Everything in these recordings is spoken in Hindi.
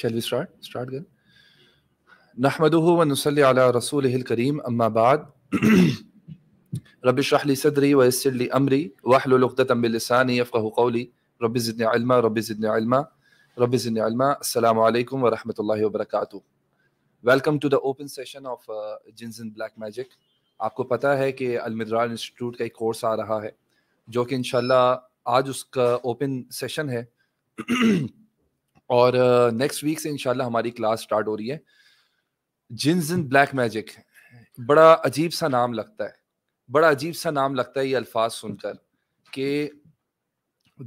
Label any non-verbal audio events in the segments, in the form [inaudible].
Shall we start? Start again. نحمده ونصلي على رسوله الكريم أما بعد [clears throat] رب اشرح لي صدري ويسر لي أمري واحلل عقدة من لساني يفقه قولي رب زدني علما رب زدني علما رب زدني علما السلام عليكم ورحمة الله وبركاته Welcome to the open session of uh, Jinsen Black Magic. आपको पता है कि अलमिदरार इंस्टीट्यूट का एक कोर्स आ रहा है जो कि इंशाल्लाह आज उसका ओपन सेशन है [clears throat] और नेक्स्ट वीक से इनशाला हमारी क्लास स्टार्ट हो रही है जिन्स इन ब्लैक मैजिक बड़ा अजीब सा नाम लगता है बड़ा अजीब सा नाम लगता है ये अल्फाज सुनकर कि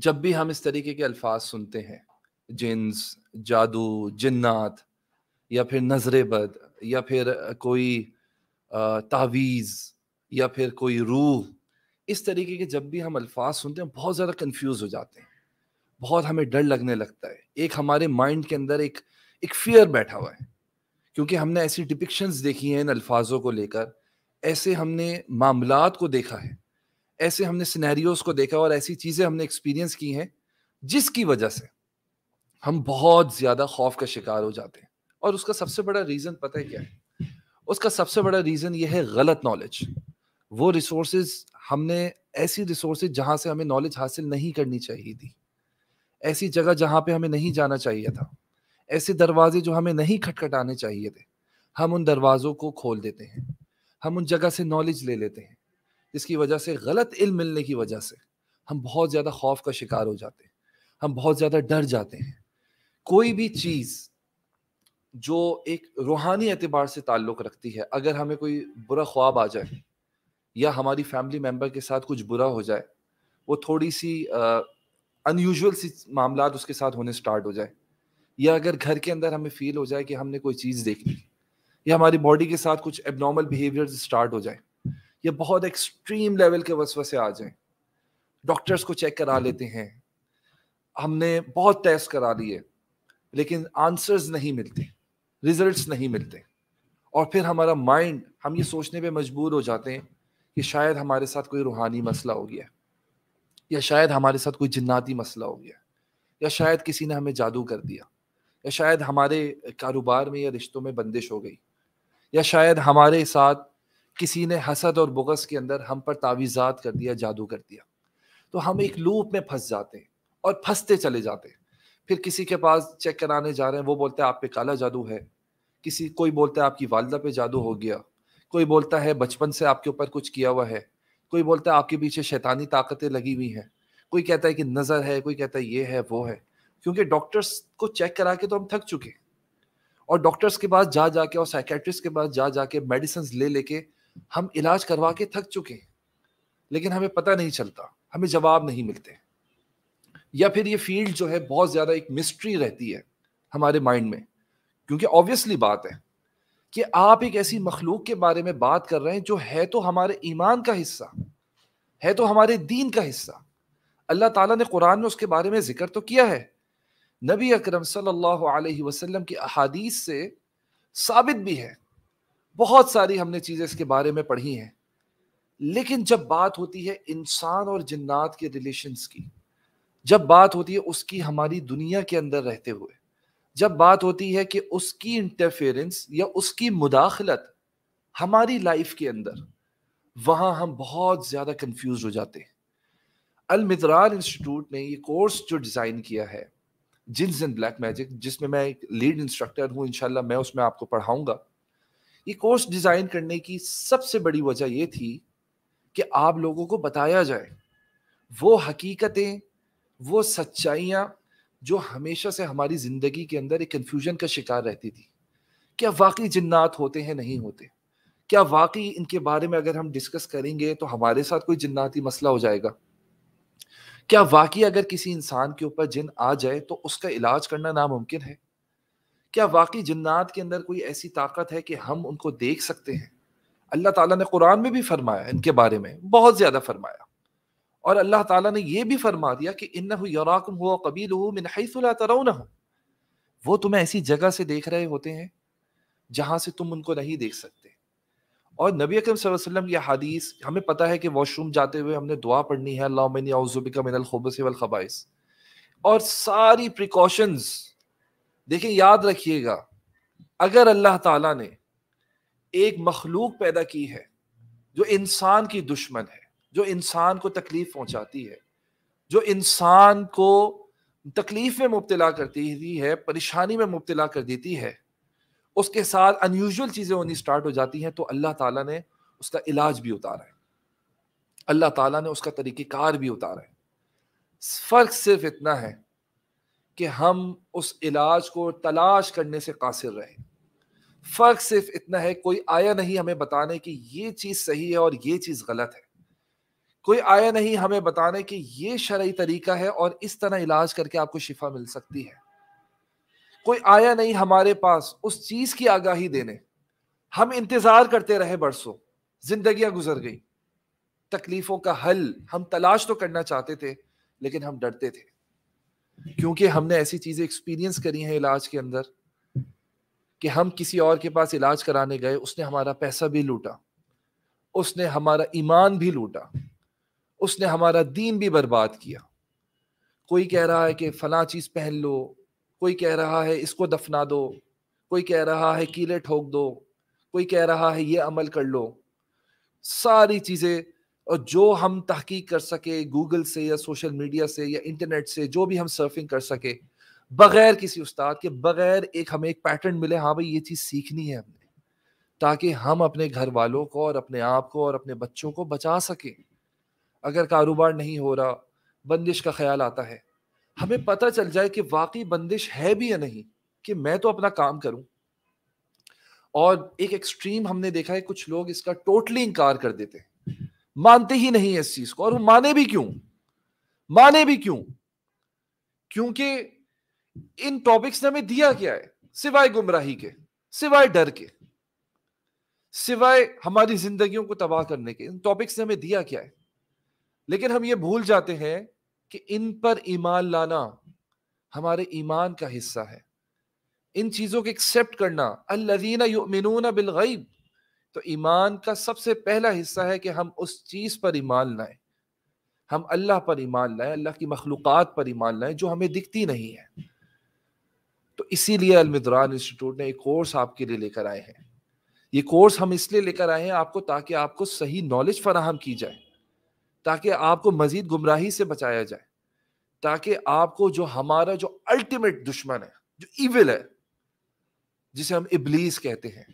जब भी हम इस तरीके के अल्फाज सुनते हैं जिन्स जादू जिन्नात या फिर नजर बद या फिर कोई तावीज़ या फिर कोई रूह इस तरीके के जब भी हम अल्फाज सुनते हैं बहुत ज़्यादा कन्फ्यूज़ हो जाते हैं बहुत हमें डर लगने लगता है एक हमारे माइंड के अंदर एक एक फियर बैठा हुआ है क्योंकि हमने ऐसी डिपिक्शंस देखी हैं इन अल्फाजों को लेकर ऐसे हमने मामला को देखा है ऐसे हमने सिनेरियोस को देखा और ऐसी चीज़ें हमने एक्सपीरियंस की हैं जिसकी वजह से हम बहुत ज़्यादा खौफ का शिकार हो जाते हैं और उसका सबसे बड़ा रीज़न पता है क्या है उसका सबसे बड़ा रीज़न यह है गलत नॉलेज वो रिसोर्स हमने ऐसी रिसोर्स जहाँ से हमें नॉलेज हासिल नहीं करनी चाहिए थी ऐसी जगह जहाँ पे हमें नहीं जाना चाहिए था ऐसे दरवाजे जो हमें नहीं खटखटाने चाहिए थे हम उन दरवाज़ों को खोल देते हैं हम उन जगह से नॉलेज ले लेते हैं इसकी वजह से गलत इल्म मिलने की वजह से हम बहुत ज़्यादा खौफ का शिकार हो जाते हैं हम बहुत ज़्यादा डर जाते हैं कोई भी चीज़ जो एक रूहानी एतबार से ताल्लुक़ रखती है अगर हमें कोई बुरा ख्वाब आ जाए या हमारी फैमिली मेम्बर के साथ कुछ बुरा हो जाए वो थोड़ी सी अनयूजल सी मामला उसके साथ होने स्टार्ट हो जाए या अगर घर के अंदर हमें फील हो जाए कि हमने कोई चीज़ देख ली या हमारी बॉडी के साथ कुछ एबनॉर्मल बिहेवियर स्टार्ट हो जाए या बहुत एक्सट्रीम लेवल के वसवसे आ जाए डॉक्टर्स को चेक करा लेते हैं हमने बहुत टेस्ट करा लिए लेकिन आंसर्स नहीं मिलते रिजल्ट्स नहीं मिलते और फिर हमारा माइंड हम ये सोचने पे मजबूर हो जाते हैं कि शायद हमारे साथ कोई रूहानी मसला हो गया या शायद हमारे साथ कोई जिन्नाती मसला हो गया या शायद किसी ने हमें जादू कर दिया या शायद हमारे कारोबार में या रिश्तों में बंदिश हो गई या शायद हमारे साथ किसी ने हसद और बुगस के अंदर हम पर तावीज़ात कर दिया जादू कर दिया तो हम एक लूप में फंस जाते हैं और फंसते चले जाते हैं फिर किसी के पास चेक कराने जा रहे हैं वो बोलते हैं आप पे काला जादू है किसी कोई बोलता है आपकी वालदा पे जादू हो गया कोई बोलता है बचपन से आपके ऊपर कुछ किया हुआ है कोई बोलता है आपके पीछे शैतानी ताकतें लगी हुई हैं कोई कहता है कि नज़र है कोई कहता है ये है वो है क्योंकि डॉक्टर्स को चेक करा के तो हम थक चुके और डॉक्टर्स के पास जा जाके और साइकेट्रिस्ट के पास जा जाके मेडिसिन ले लेके हम इलाज करवा के थक चुके हैं लेकिन हमें पता नहीं चलता हमें जवाब नहीं मिलते या फिर ये फील्ड जो है बहुत ज़्यादा एक मिस्ट्री रहती है हमारे माइंड में क्योंकि ऑब्वियसली बात है कि आप एक ऐसी मखलूक के बारे में बात कर रहे हैं जो है तो हमारे ईमान का हिस्सा है तो हमारे दीन का हिस्सा अल्लाह ताला ने कुरान में उसके बारे में जिक्र तो किया है नबी अकरम सल्लल्लाहु अलैहि वसल्लम की अहादीस से साबित भी है बहुत सारी हमने चीज़ें इसके बारे में पढ़ी हैं लेकिन जब बात होती है इंसान और जन्ात के रिलेशन की जब बात होती है उसकी हमारी दुनिया के अंदर रहते हुए जब बात होती है कि उसकी इंटरफेरेंस या उसकी मुदाखलत हमारी लाइफ के अंदर वहाँ हम बहुत ज़्यादा कंफ्यूज हो जाते हैं अलमिदरार इंस्टीट्यूट ने ये कोर्स जो डिज़ाइन किया है जिन्स एंड ब्लैक मैजिक जिसमें मैं एक लीड इंस्ट्रक्टर हूँ इनशाला मैं उसमें आपको पढ़ाऊँगा ये कोर्स डिज़ाइन करने की सबसे बड़ी वजह यह थी कि आप लोगों को बताया जाए वो हकीकतें वो सच्चाइयाँ जो हमेशा से हमारी जिंदगी के अंदर एक कन्फ्यूजन का शिकार रहती थी क्या वाकई जिन्नात होते हैं नहीं होते क्या वाकई इनके बारे में अगर हम डिस्कस करेंगे तो हमारे साथ कोई जिन्नाती मसला हो जाएगा क्या वाकई अगर किसी इंसान के ऊपर जिन आ जाए तो उसका इलाज करना नामुमकिन है क्या वाकई जिन्नात के अंदर कोई ऐसी ताकत है कि हम उनको देख सकते हैं अल्लाह ताला ने कुरान में भी फरमाया इनके बारे में बहुत ज़्यादा फरमाया और अल्लाह ताला ने यह भी फरमा दिया कि इन यराकुम हुआ कबील मिन हैसला तरौन वो तुम्हें ऐसी जगह से देख रहे होते हैं जहाँ से तुम उनको नहीं देख सकते और नबी अकरम वसल्लम की हदीस हमें पता है कि वॉशरूम जाते हुए हमने दुआ पढ़नी है अल्लाह मिनल वल खबाइस और सारी प्रिकॉशंस देखिए याद रखिएगा अगर अल्लाह ताला ने एक मखलूक पैदा की है जो इंसान की दुश्मन है जो इंसान को तकलीफ पहुंचाती है जो इंसान को तकलीफ में मुबतला कर देती है परेशानी में मुबतला कर देती है उसके साथ अनयूजल चीज़ें होनी स्टार्ट हो जाती हैं तो अल्लाह ताला ने उसका इलाज भी उतारा है अल्लाह ताला ने उसका तरीक़ार भी उतारा है फ़र्क सिर्फ इतना है कि हम उस इलाज को तलाश करने से कासिर रहे फ़र्क सिर्फ इतना है कोई आया नहीं हमें बताने कि ये चीज़ सही है और ये चीज़ गलत है कोई आया नहीं हमें बताने कि ये शरय तरीका है और इस तरह इलाज करके आपको शिफा मिल सकती है कोई आया नहीं हमारे पास उस चीज की आगाही देने हम इंतजार करते रहे बरसों जिंदगियां गुजर गई तकलीफों का हल हम तलाश तो करना चाहते थे लेकिन हम डरते थे क्योंकि हमने ऐसी चीजें एक्सपीरियंस करी हैं इलाज के अंदर कि हम किसी और के पास इलाज कराने गए उसने हमारा पैसा भी लूटा उसने हमारा ईमान भी लूटा उसने हमारा दीन भी बर्बाद किया कोई कह रहा है कि फ़ला चीज़ पहन लो कोई कह रहा है इसको दफना दो कोई कह रहा है कीले ठोक दो कोई कह रहा है ये अमल कर लो सारी चीज़ें और जो हम तहकीक कर सके गूगल से या सोशल मीडिया से या इंटरनेट से जो भी हम सर्फिंग कर सके बगैर किसी उस्ताद के बगैर एक हमें एक पैटर्न मिले हाँ भाई ये चीज़ सीखनी है हमने ताकि हम अपने घर वालों को और अपने आप को और अपने बच्चों को बचा सकें अगर कारोबार नहीं हो रहा बंदिश का ख्याल आता है हमें हम्म। पता चल जाए कि वाकई बंदिश है भी या नहीं कि मैं तो अपना काम करूं और एक एक्सट्रीम हमने देखा है कुछ लोग इसका टोटली इंकार कर देते हैं मानते ही नहीं है इस चीज को और वो माने भी क्यों माने भी क्यों क्योंकि इन टॉपिक्स ने हमें दिया क्या है सिवाय गुमराही के सिवाय डर के सिवाय हमारी जिंदगियों को तबाह करने के इन टॉपिक्स ने हमें दिया क्या है लेकिन हम ये भूल जाते हैं कि इन पर ईमान लाना हमारे ईमान का हिस्सा है इन चीज़ों को एक्सेप्ट करना अल्लदीना बिल बिलगैब तो ईमान का सबसे पहला हिस्सा है कि हम उस चीज़ पर ईमान लाएं हम अल्लाह पर ईमान लाएं अल्लाह की मखलूक़ात पर ईमान लाएं जो हमें दिखती नहीं है तो इसीलिए अलमिदरान इंस्टीट्यूट ने एक कोर्स आपके लिए लेकर आए हैं ये कोर्स हम इसलिए लेकर आए हैं आपको ताकि आपको सही नॉलेज फराहम की जाए ताकि आपको मजीद गुमराही से बचाया जाए ताकि आपको जो हमारा जो अल्टीमेट दुश्मन है जो इविल है जिसे हम इबलीस कहते हैं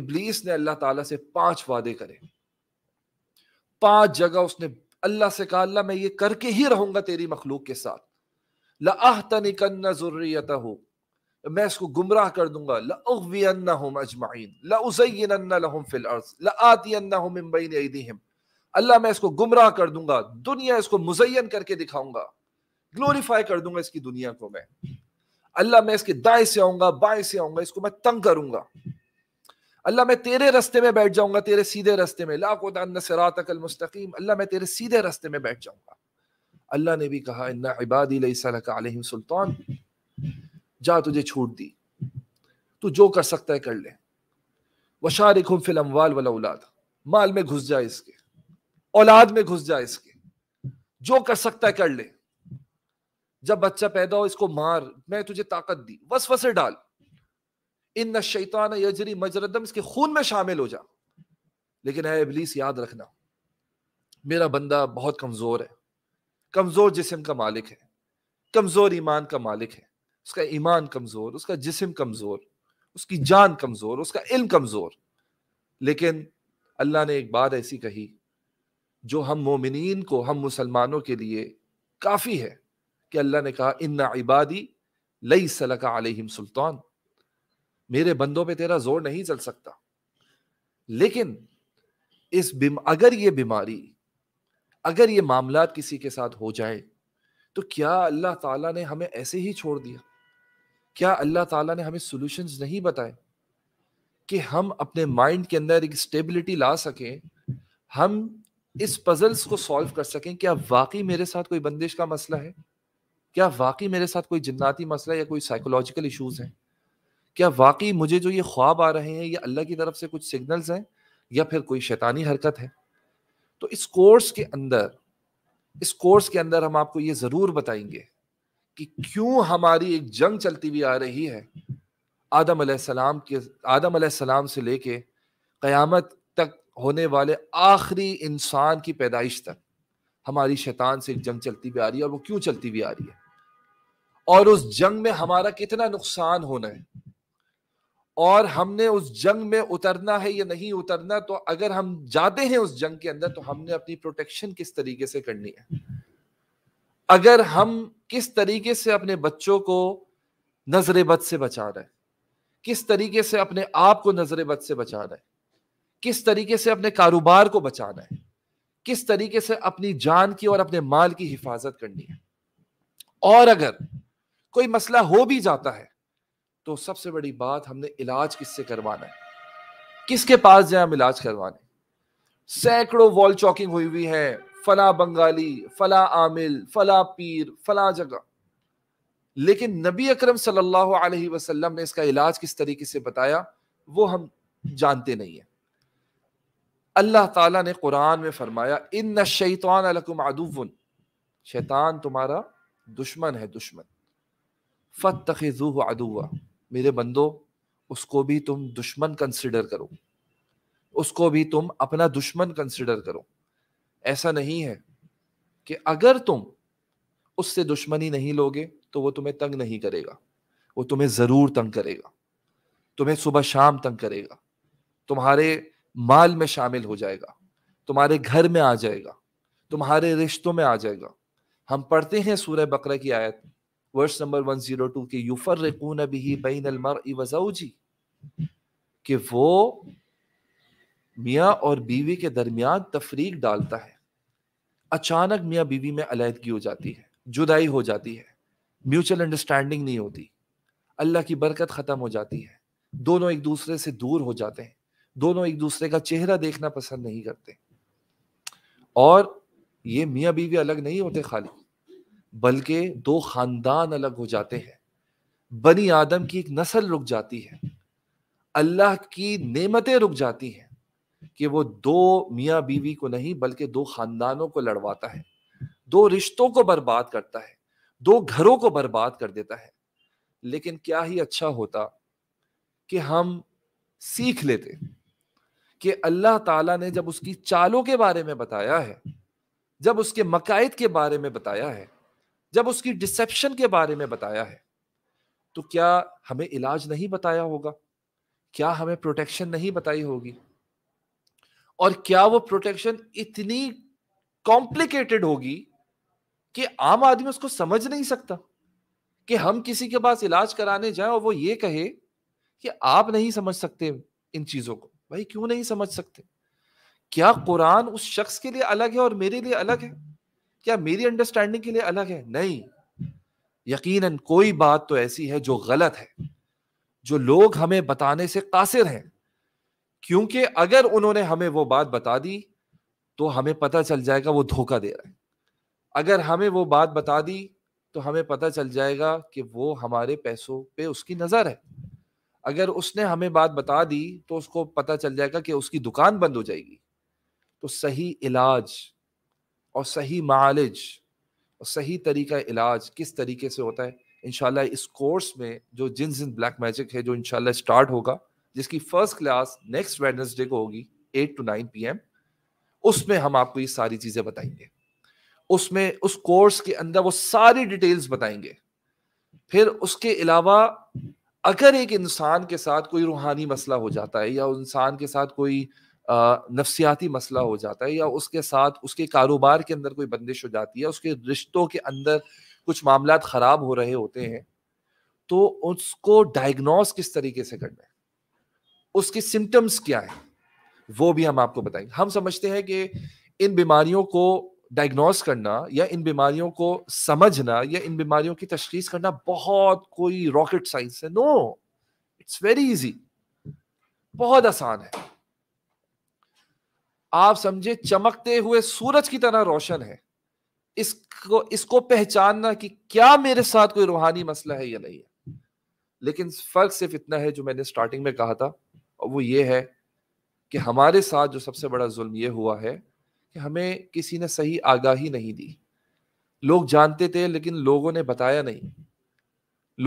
इबलीस ने अल्लाह ताला से पांच वादे करे पांच जगह उसने अल्लाह से कहा अल्लाह मैं ये करके ही रहूंगा तेरी मखलूक के साथ लाहतनिकन्ना जरूरियत हो मैं इसको गुमराह कर दूंगा लम अजमाइन लहम फिल अर्ज लातियन्ना अल्लाह मैं इसको गुमराह कर दूंगा दुनिया इसको मुजयन करके दिखाऊंगा ग्लोरीफाई कर दूंगा इसकी दुनिया को मैं अल्लाह मैं इसके दाएं से आऊंगा बाएं से आऊंगा इसको मैं तंग करूंगा अल्लाह मैं तेरे रस्ते में बैठ जाऊंगा तेरे सीधे रस्ते में लाकोदात अकल मुस्तकीम अल्लाह मैं तेरे सीधे रस्ते में बैठ जाऊंगा अल्लाह ने भी कहा इन्ना इबादी सुल्तान जा तुझे छूट दी तू जो कर सकता है कर ले वशारिक फिल्म वाल वाल माल में घुस जाए इसके औलाद में घुस जाए इसके जो कर सकता है कर ले जब बच्चा पैदा हो इसको मार मैं तुझे ताकत दी बस वसे डाल इन न शैतान यजरी मजरदम इसके खून में शामिल हो जा लेकिन है इबलीस याद रखना मेरा बंदा बहुत कमज़ोर है कमज़ोर जिसम का मालिक है कमज़ोर ईमान का मालिक है उसका ईमान कमज़ोर उसका जिसम कमज़ोर उसकी जान कमज़ोर उसका इल्म कमज़ोर लेकिन अल्लाह ने एक बात ऐसी कही जो हम मोमिन को हम मुसलमानों के लिए काफ़ी है कि अल्लाह ने कहा इन्ना इबादी लई सलका अलहिम सुल्तान मेरे बंदों पे तेरा जोर नहीं चल सकता लेकिन इस बिम अगर ये बीमारी अगर ये मामला किसी के साथ हो जाए तो क्या अल्लाह ताला ने हमें ऐसे ही छोड़ दिया क्या अल्लाह ताला ने हमें सॉल्यूशंस नहीं बताए कि हम अपने माइंड के अंदर एक स्टेबिलिटी ला सकें हम इस पजल्स को सॉल्व कर सकें क्या वाकई मेरे साथ कोई बंदिश का मसला है क्या वाकई मेरे साथ कोई जिन्नाती मसला या कोई साइकोलॉजिकल इशूज़ हैं क्या वाकई मुझे जो ये ख्वाब आ रहे हैं या अल्लाह की तरफ से कुछ सिग्नल्स हैं या फिर कोई शैतानी हरकत है तो इस कोर्स के अंदर इस कोर्स के अंदर हम आपको ये ज़रूर बताएंगे कि क्यों हमारी एक जंग चलती हुई आ रही है आदम सलाम के आदम सलाम से लेके क़यामत होने वाले आखिरी इंसान की पैदाइश तक हमारी शैतान से एक जंग चलती भी आ रही है और वो क्यों चलती भी आ रही है और उस जंग में हमारा कितना नुकसान होना है और हमने उस जंग में उतरना है या नहीं उतरना तो अगर हम जाते हैं उस जंग के अंदर तो हमने अपनी प्रोटेक्शन किस तरीके से करनी है अगर हम किस तरीके से अपने बच्चों को नजरेबद से बचा रहे हैं किस तरीके से अपने आप को नजरेबद से बचा रहे हैं किस तरीके से अपने कारोबार को बचाना है किस तरीके से अपनी जान की और अपने माल की हिफाजत करनी है और अगर कोई मसला हो भी जाता है तो सबसे बड़ी बात हमने इलाज किससे करवाना है किसके पास जाए हम इलाज करवाने सैकड़ों वॉल चौकिंग हुई हुई है फला बंगाली फला आमिल फला पीर फला जगह लेकिन नबी अकरम सल्लल्लाहु अलैहि वसल्लम ने इसका इलाज किस तरीके से बताया वो हम जानते नहीं है अल्लाह ताला ने कुरान में फरमाया इन शैतान अलकुम अदुवन शैतान तुम्हारा दुश्मन है दुश्मन फत तखिजूह अदुआ मेरे बंदो उसको भी तुम दुश्मन कंसिडर करो उसको भी तुम अपना दुश्मन कंसिडर करो ऐसा नहीं है कि अगर तुम उससे दुश्मनी नहीं लोगे तो वो तुम्हें तंग नहीं करेगा वो तुम्हें ज़रूर तंग करेगा तुम्हें सुबह शाम तंग करेगा तुम्हारे माल में शामिल हो जाएगा तुम्हारे घर में आ जाएगा तुम्हारे रिश्तों में आ जाएगा हम पढ़ते हैं सूर्य बकरा की आयत वर्ष नंबर टू के यूफर रिकून अभी बैन अलमर वजौजी कि वो मियाँ और बीवी के दरमियान तफरीक डालता है अचानक मियाँ बीवी में अलीहदगी हो जाती है जुदाई हो जाती है म्यूचुअल अंडरस्टैंडिंग नहीं होती अल्लाह की बरकत ख़त्म हो जाती है दोनों एक दूसरे से दूर हो जाते हैं दोनों एक दूसरे का चेहरा देखना पसंद नहीं करते और ये मियाँ बीवी अलग नहीं होते खाली बल्कि दो खानदान अलग हो जाते हैं बनी आदम की एक नस्ल रुक जाती है अल्लाह की नेमतें रुक जाती हैं कि वो दो मियाँ बीवी को नहीं बल्कि दो खानदानों को लड़वाता है दो रिश्तों को बर्बाद करता है दो घरों को बर्बाद कर देता है लेकिन क्या ही अच्छा होता कि हम सीख लेते कि अल्लाह ताला ने जब उसकी चालों के बारे में बताया है जब उसके मकायद के बारे में बताया है जब उसकी डिसेप्शन के बारे में बताया है तो क्या हमें इलाज नहीं बताया होगा क्या हमें प्रोटेक्शन नहीं बताई होगी और क्या वो प्रोटेक्शन इतनी कॉम्प्लिकेटेड होगी कि आम आदमी उसको समझ नहीं सकता कि हम किसी के पास इलाज कराने जाए और वो ये कहे कि आप नहीं समझ सकते इन चीजों को भाई क्यों नहीं समझ सकते क्या कुरान उस शख्स के लिए अलग है और मेरे लिए अलग है क्या मेरी अंडरस्टैंडिंग के लिए अलग है नहीं यकीनन कोई बात तो ऐसी है जो गलत है जो लोग हमें बताने से कासिर हैं क्योंकि अगर उन्होंने हमें वो बात बता दी तो हमें पता चल जाएगा वो धोखा दे रहा है अगर हमें वो बात बता दी तो हमें पता चल जाएगा कि वो हमारे पैसों पे उसकी नज़र है अगर उसने हमें बात बता दी तो उसको पता चल जाएगा कि उसकी दुकान बंद हो जाएगी तो सही इलाज और सही मालिज और सही तरीका इलाज किस तरीके से होता है इनशाला इस कोर्स में जो जिन जिन ब्लैक मैजिक है जो इनशाला स्टार्ट होगा जिसकी फर्स्ट क्लास नेक्स्ट वेडनेसडे को होगी एट टू नाइन पी उसमें हम आपको ये सारी चीज़ें बताएंगे उसमें उस कोर्स के अंदर वो सारी डिटेल्स बताएंगे फिर उसके अलावा अगर एक इंसान के साथ कोई रूहानी मसला हो जाता है या इंसान के साथ कोई नफसियाती मसला हो जाता है या उसके साथ उसके कारोबार के अंदर कोई बंदिश हो जाती है उसके रिश्तों के अंदर कुछ मामला ख़राब हो रहे होते हैं तो उसको डायग्नोस किस तरीके से करना है उसके सिम्टम्स क्या है वो भी हम आपको बताएंगे हम समझते हैं कि इन बीमारियों को डायग्नोस करना या इन बीमारियों को समझना या इन बीमारियों की तशखीस करना बहुत कोई रॉकेट साइंस है नो इट्स वेरी इजी बहुत आसान है आप समझे चमकते हुए सूरज की तरह रोशन है इसको इसको पहचानना कि क्या मेरे साथ कोई रूहानी मसला है या नहीं है लेकिन फर्क सिर्फ इतना है जो मैंने स्टार्टिंग में कहा था और वो ये है कि हमारे साथ जो सबसे बड़ा जुल्म ये हुआ है कि हमें किसी ने सही आगाही नहीं दी लोग जानते थे लेकिन लोगों ने बताया नहीं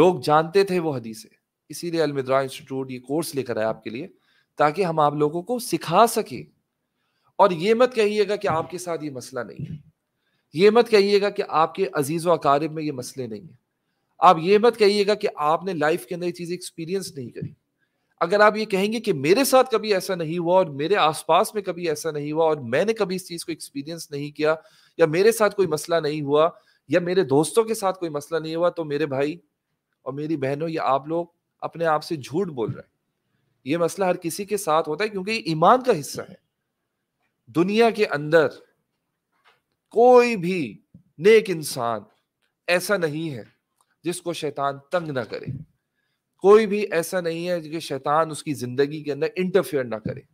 लोग जानते थे वो हदीसें इसीलिए अलमिद्रा इंस्टीट्यूट ये कोर्स लेकर आया आपके लिए ताकि हम आप लोगों को सिखा सके और ये मत कहिएगा कि आपके साथ ये मसला नहीं है ये मत कहिएगा कि आपके अजीज़ व अकारिब में ये मसले नहीं है आप ये मत कहिएगा कि आपने लाइफ के अंदर ये चीज़ एक्सपीरियंस नहीं करी अगर आप ये कहेंगे कि मेरे साथ कभी ऐसा नहीं हुआ और मेरे आसपास में कभी ऐसा नहीं हुआ और मैंने कभी इस चीज़ को एक्सपीरियंस नहीं किया या मेरे साथ कोई मसला नहीं हुआ या मेरे दोस्तों के साथ कोई मसला नहीं हुआ तो मेरे भाई और मेरी बहनों या आप लोग अपने आप से झूठ बोल रहे हैं ये मसला हर किसी के साथ होता है क्योंकि ईमान का हिस्सा है दुनिया के अंदर कोई भी नेक इंसान ऐसा नहीं है जिसको शैतान तंग ना करे कोई भी ऐसा नहीं है कि शैतान उसकी जिंदगी के अंदर इंटरफेयर ना करे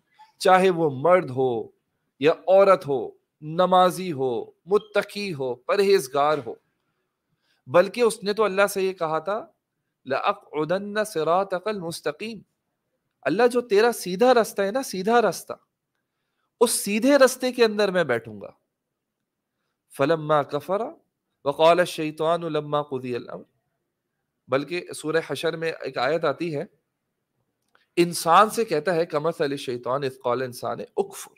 चाहे वो मर्द हो या औरत हो नमाजी हो मुत्तकी हो परहेजगार हो बल्कि उसने तो अल्लाह से ये कहा था लकन सरा तकल मुस्तकीम अल्लाह जो तेरा सीधा रास्ता है ना सीधा रास्ता उस सीधे रास्ते के अंदर मैं बैठूंगा फलम्मा कफरा वकौल शैतान लम्मा कुदी अमर बल्कि सूर्य हशर में एक आयत आती है इंसान से कहता है कमर अली शैतान इसकॉल इंसान उकफुर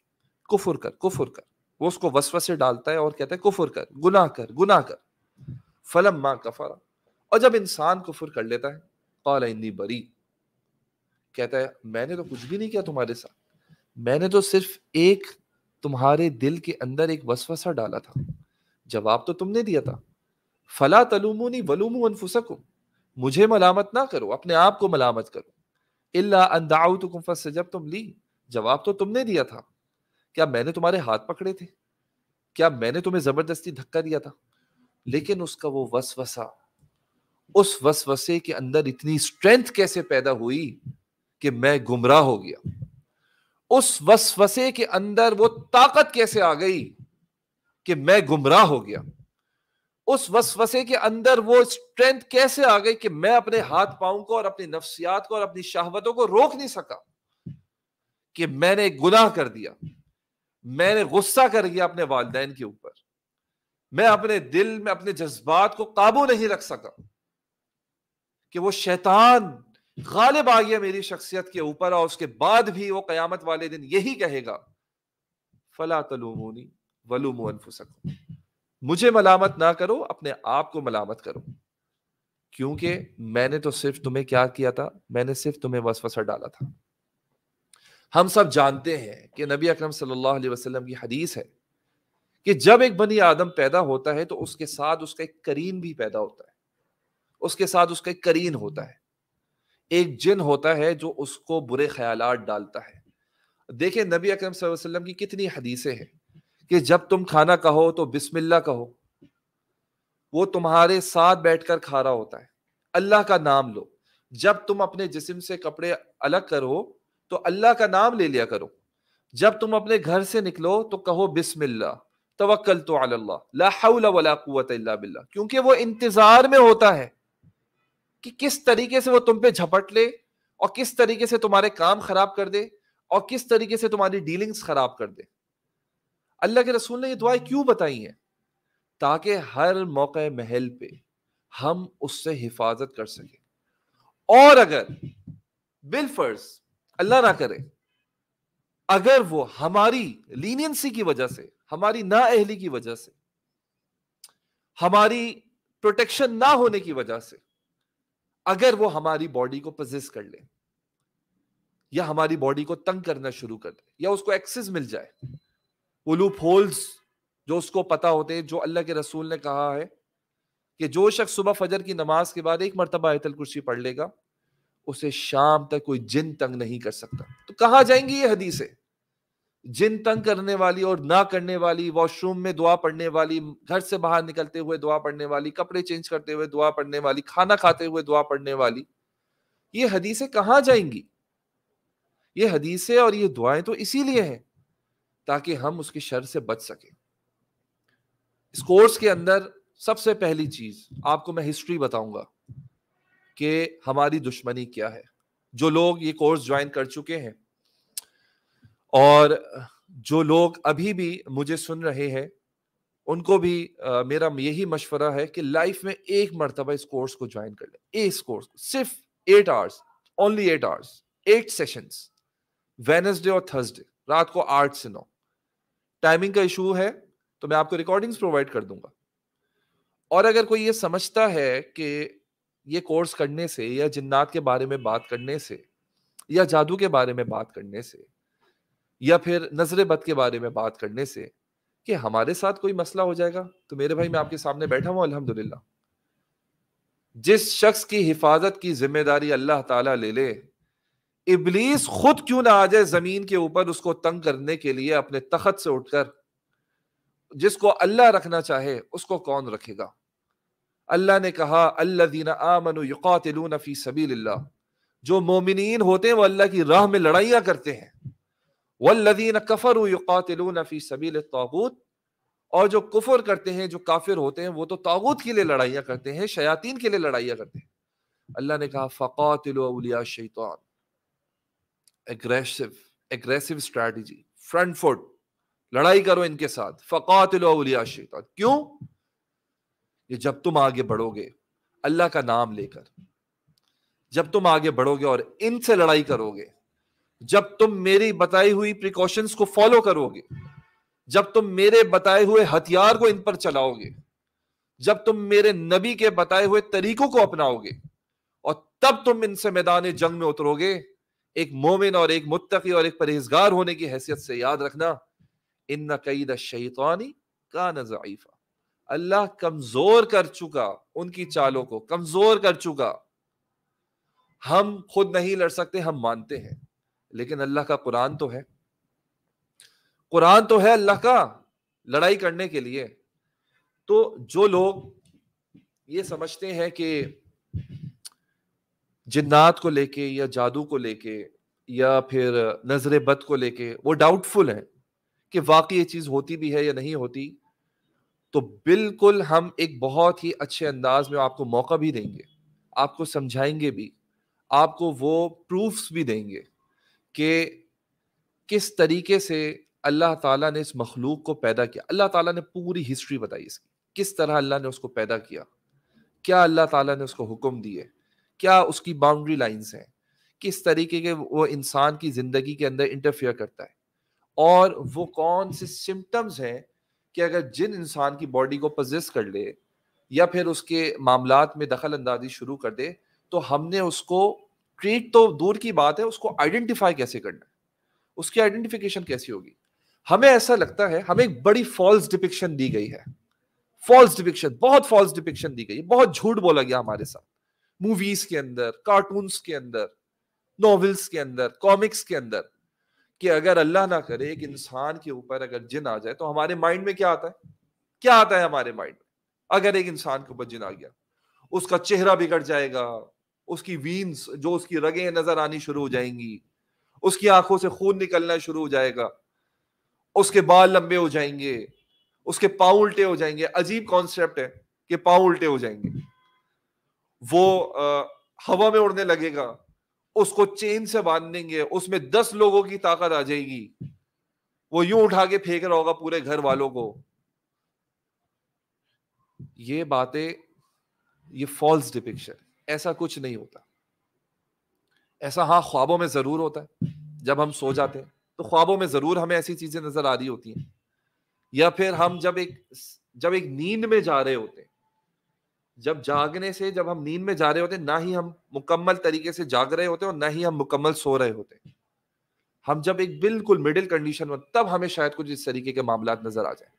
कुफुर कर कुफुर कर वो उसको वसव से डालता है और कहता है कुफुर कर गुनाह कर गुनाह कर फलम माँ कफरा और जब इंसान कुफुर कर लेता है कौल इन्नी बरी कहता है मैंने तो कुछ भी नहीं किया तुम्हारे साथ मैंने तो सिर्फ एक तुम्हारे दिल के अंदर एक वसवसा डाला था जवाब तो तुमने दिया था फला तलूमूनी वलूमू अनफुसकुम मुझे मलामत ना करो अपने आप को मलामत करो जब तुम ली जवाब तो तुमने दिया था क्या मैंने तुम्हारे हाथ पकड़े थे क्या मैंने तुम्हें जबरदस्ती धक्का दिया था लेकिन उसका वो वसवसा उस वसवसे के अंदर इतनी स्ट्रेंथ कैसे पैदा हुई कि मैं गुमराह हो गया उस वसवसे के अंदर वो ताकत कैसे आ गई कि मैं गुमराह हो गया उस वसवसे के अंदर वो स्ट्रेंथ कैसे आ गई कि मैं अपने हाथ पाओं को और अपनी नफसियात को और अपनी शहावतों को रोक नहीं सका कि मैंने गुनाह कर दिया मैंने गुस्सा कर दिया अपने वालदेन के ऊपर मैं अपने दिल में अपने जज्बात को काबू नहीं रख सका कि वो शैतान गालिब आ गया मेरी शख्सियत के ऊपर और उसके बाद भी वो कयामत वाले दिन यही कहेगा फला तलूमोनी वलूम अनफुसको मुझे मलामत ना करो अपने आप को मलामत करो क्योंकि मैंने तो सिर्फ तुम्हें क्या किया था मैंने सिर्फ तुम्हें वसवसा डाला था हम सब जानते हैं कि नबी अकरम सल्लल्लाहु अलैहि वसल्लम की हदीस है कि जब एक बनी आदम पैदा होता है तो उसके साथ उसका एक करीन भी पैदा होता है उसके साथ उसका एक करीन होता है एक जिन होता है जो उसको बुरे ख्याल डालता है देखें नबी अकरम वसल्लम की कितनी हदीसें हैं कि जब तुम खाना कहो तो बिस्मिल्ला कहो वो तुम्हारे साथ बैठकर खा रहा होता है अल्लाह का नाम लो जब तुम अपने जिस्म से कपड़े अलग करो तो अल्लाह का नाम ले लिया करो जब तुम अपने घर से निकलो तो कहो बिस्मिल्ला तवक्कल तो बिल्ला क्योंकि वो इंतजार में होता है कि किस तरीके से वो तुम पे झपट ले और किस तरीके से तुम्हारे काम खराब कर दे और किस तरीके से तुम्हारी डीलिंग्स खराब कर दे अल्लाह के रसूल ने ये दुआएं क्यों बताई हैं ताकि हर मौके महल पे हम उससे हिफाजत कर सकें और अगर बिलफर्ज अल्लाह ना करे अगर वो हमारी लीनियंसी की वजह से हमारी ना एहली की वजह से हमारी प्रोटेक्शन ना होने की वजह से अगर वो हमारी बॉडी को पजिस कर ले या हमारी बॉडी को तंग करना शुरू कर दे या उसको एक्सेस मिल जाए उलूप होल्स जो उसको पता होते हैं जो अल्लाह के रसूल ने कहा है कि जो शख्स सुबह फजर की नमाज के बाद एक मरतबा आयतल कुर्सी पढ़ लेगा उसे शाम तक कोई जिन तंग नहीं कर सकता तो कहाँ जाएंगी ये हदीसें जिन तंग करने वाली और ना करने वाली वॉशरूम में दुआ पढ़ने वाली घर से बाहर निकलते हुए दुआ पढ़ने वाली कपड़े चेंज करते हुए दुआ पढ़ने वाली खाना खाते हुए दुआ पढ़ने वाली ये हदीसें कहाँ जाएंगी ये हदीसें और ये दुआएं तो इसीलिए हैं ताकि हम उसकी शर से बच सकें इस कोर्स के अंदर सबसे पहली चीज आपको मैं हिस्ट्री बताऊंगा कि हमारी दुश्मनी क्या है जो लोग ये कोर्स ज्वाइन कर चुके हैं और जो लोग अभी भी मुझे सुन रहे हैं उनको भी आ, मेरा यही मशवरा है कि लाइफ में एक मरतबा इस कोर्स को ज्वाइन कर लें इस कोर्स को सिर्फ eight hours only eight hours eight sessions Wednesday और थर्सडे रात को आठ से नौ टाइमिंग का इशू है तो मैं आपको रिकॉर्डिंग्स प्रोवाइड कर दूंगा और अगर कोई ये समझता है कि ये कोर्स करने से या जिन्नात के बारे में बात करने से या जादू के बारे में बात करने से या फिर नजर बद के बारे में बात करने से कि हमारे साथ कोई मसला हो जाएगा तो मेरे भाई मैं आपके सामने बैठा हूं अल्हम्दुलिल्लाह जिस शख्स की हिफाजत की जिम्मेदारी अल्लाह ताला ले ले इबलीस खुद क्यों ना आ जाए जमीन के ऊपर उसको तंग करने के लिए अपने तखत से उठकर जिसको अल्लाह रखना चाहे उसको कौन रखेगा अल्लाह ने कहा अल्लाह दीना सबील जो मोमिन होते हैं वो अल्लाह की राह में लड़ाइया करते हैं वल्लदीन कफर युकातिलून सबील ताबूत और जो कुफर करते हैं जो काफिर होते हैं वो तो तागूत के लिए लड़ाइया करते हैं शयातीन के लिए लड़ाइया करते हैं अल्लाह ने कहा फ़कातिल शैतान aggressive aggressive strategy front foot लड़ाई करो इनके साथ फकातिलो उलिया शैतान क्यों ये जब तुम आगे बढ़ोगे अल्लाह का नाम लेकर जब तुम आगे बढ़ोगे और इनसे लड़ाई करोगे जब तुम मेरी बताई हुई प्रिकॉशंस को फॉलो करोगे जब तुम मेरे बताए हुए हथियार को इन पर चलाओगे जब तुम मेरे नबी के बताए हुए तरीकों को अपनाओगे और तब तुम इनसे मैदान जंग में उतरोगे एक मोमिन और एक मुत्तकी और एक परहेजगार होने की हैसियत से याद रखना इन नकीद शैतानी का नजाइफा अल्लाह कमज़ोर कर चुका उनकी चालों को कमज़ोर कर चुका हम खुद नहीं लड़ सकते हम मानते हैं लेकिन अल्लाह का कुरान तो है कुरान तो है अल्लाह का लड़ाई करने के लिए तो जो लोग ये समझते हैं कि जिन्नात को लेके या जादू को लेके या फिर नजर बद को लेके वो डाउटफुल हैं कि वाकई ये चीज़ होती भी है या नहीं होती तो बिल्कुल हम एक बहुत ही अच्छे अंदाज में आपको मौका भी देंगे आपको समझाएंगे भी आपको वो प्रूफ्स भी देंगे कि किस तरीके से अल्लाह ताला ने इस मखलूक को पैदा किया अल्लाह ताला ने पूरी हिस्ट्री बताई इसकी किस तरह अल्लाह ने उसको पैदा किया क्या अल्लाह ताला ने उसको हुक्म दिए क्या उसकी बाउंड्री लाइंस हैं किस तरीके के वो इंसान की ज़िंदगी के अंदर इंटरफेयर करता है और वो कौन से सिम्टम्स हैं कि अगर जिन इंसान की बॉडी को पजेस कर ले या फिर उसके मामला में दखल अंदाजी शुरू कर दे तो हमने उसको ट्रीट तो दूर की बात है उसको आइडेंटिफाई कैसे करना है उसकी आइडेंटिफिकेशन कैसी होगी हमें ऐसा लगता है हमें एक बड़ी फॉल्स डिपिक्शन दी गई है फॉल्स डिपिक्शन बहुत फॉल्स डिपिक्शन दी गई है बहुत झूठ बोला गया हमारे साथ मूवीज के अंदर कार्टून के अंदर नॉवेल्स के अंदर कॉमिक्स के अंदर कि अगर अल्लाह ना करे एक इंसान के ऊपर अगर जिन आ जाए तो हमारे माइंड में क्या आता है क्या आता है हमारे माइंड में अगर एक इंसान के ऊपर जिन आ गया उसका चेहरा बिगड़ जाएगा उसकी वीन्स जो उसकी रगे नजर आनी शुरू हो जाएंगी उसकी आंखों से खून निकलना शुरू हो जाएगा उसके बाल लंबे हो जाएंगे उसके पाँव उल्टे हो जाएंगे अजीब कॉन्सेप्ट है कि पाँव उल्टे हो जाएंगे वो आ, हवा में उड़ने लगेगा उसको चेन से बांध देंगे उसमें दस लोगों की ताकत आ जाएगी वो यूं उठा के फेंक रहा होगा पूरे घर वालों को ये बातें ये फॉल्स डिपिक्शन ऐसा कुछ नहीं होता ऐसा हाँ ख्वाबों में जरूर होता है जब हम सो जाते हैं तो ख्वाबों में जरूर हमें ऐसी चीजें नजर आ रही होती हैं या फिर हम जब एक जब एक नींद में जा रहे होते हैं जब जागने से जब हम नींद में जा रहे होते ना ही हम मुकम्मल तरीके से जाग रहे होते और ना ही हम मुकम्मल सो रहे होते हम जब एक बिल्कुल मिडिल कंडीशन में तब हमें शायद कुछ इस तरीके के मामला नजर आ जाए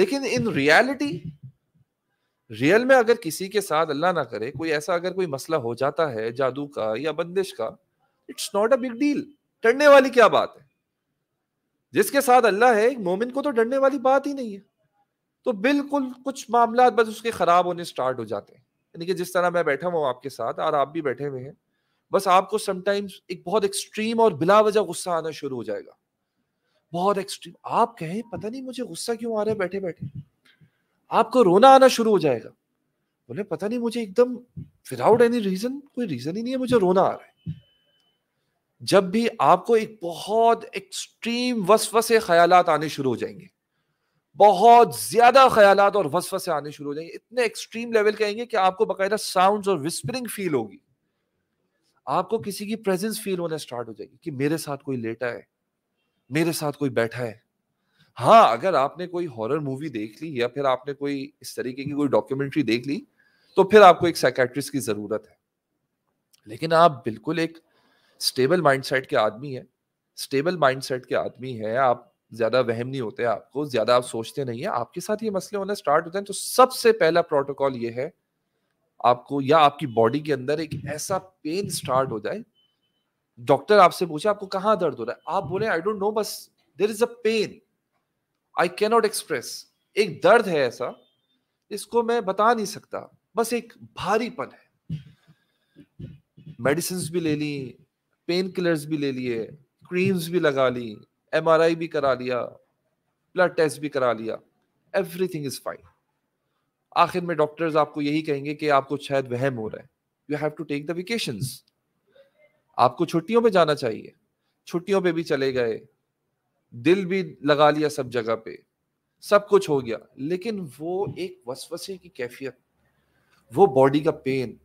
लेकिन इन रियलिटी रियल में अगर किसी के साथ अल्लाह ना करे कोई ऐसा अगर कोई मसला हो जाता है जादू का या बंदिश का it's not a big deal डरने वाली क्या बात है जिसके साथ अल्लाह है मोमिन को तो डरने वाली बात ही नहीं है तो बिल्कुल कुछ मामला बस उसके ख़राब होने स्टार्ट हो जाते हैं यानी कि जिस तरह मैं बैठा हुआ आपके साथ और आप भी बैठे हुए हैं बस आपको समटाइम्स एक बहुत एक्सट्रीम और बिला वजह गुस्सा आना शुरू हो जाएगा बहुत एक्सट्रीम आप कहें पता नहीं मुझे गुस्सा क्यों आ रहा है बैठे बैठे आपको रोना आना शुरू हो जाएगा बोले पता नहीं मुझे एकदम विदाउट एनी रीजन कोई रीजन ही नहीं है मुझे रोना आ रहा है जब भी आपको एक बहुत एक्सट्रीम वस ख्याल आने शुरू हो जाएंगे बहुत ज्यादा ख्याल और वसवा से आने शुरू हो जाएंगे इतने एक्सट्रीम लेवल के आएंगे कि आपको बकायदा साउंड और विस्परिंग फील होगी आपको किसी की प्रेजेंस फील होना स्टार्ट हो जाएगी कि मेरे साथ कोई लेटा है मेरे साथ कोई बैठा है हाँ अगर आपने कोई हॉरर मूवी देख ली या फिर आपने कोई इस तरीके की कोई डॉक्यूमेंट्री देख ली तो फिर आपको एक साइकेट्रिस्ट की ज़रूरत है लेकिन आप बिल्कुल एक स्टेबल माइंडसेट के आदमी हैं स्टेबल माइंडसेट के आदमी हैं आप ज्यादा वहम नहीं होते आपको ज्यादा आप सोचते नहीं है आपके साथ ये मसले होना स्टार्ट होते हैं तो सबसे पहला प्रोटोकॉल ये है आपको या आपकी बॉडी के अंदर एक ऐसा पेन स्टार्ट हो जाए डॉक्टर आपसे पूछे आपको कहाँ दर्द हो रहा है आप बोले आई डोंट नो बस there is a pain I cannot express एक दर्द है ऐसा इसको मैं बता नहीं सकता बस एक भारीपन है मेडिसिन भी ले ली पेन किलर्स भी ले लिए क्रीम्स भी लगा ली एम आर आई भी करा लिया ब्लड टेस्ट भी करा लिया एवरी थिंग इज़ फाइन आखिर में डॉक्टर्स आपको यही कहेंगे कि आपको शायद वहम हो रहा है you have to take the vacation आपको छुट्टियों पे जाना चाहिए छुट्टियों पे भी चले गए दिल भी लगा लिया सब जगह पे सब कुछ हो गया लेकिन वो एक वसवसे की कैफियत वो बॉडी का पेन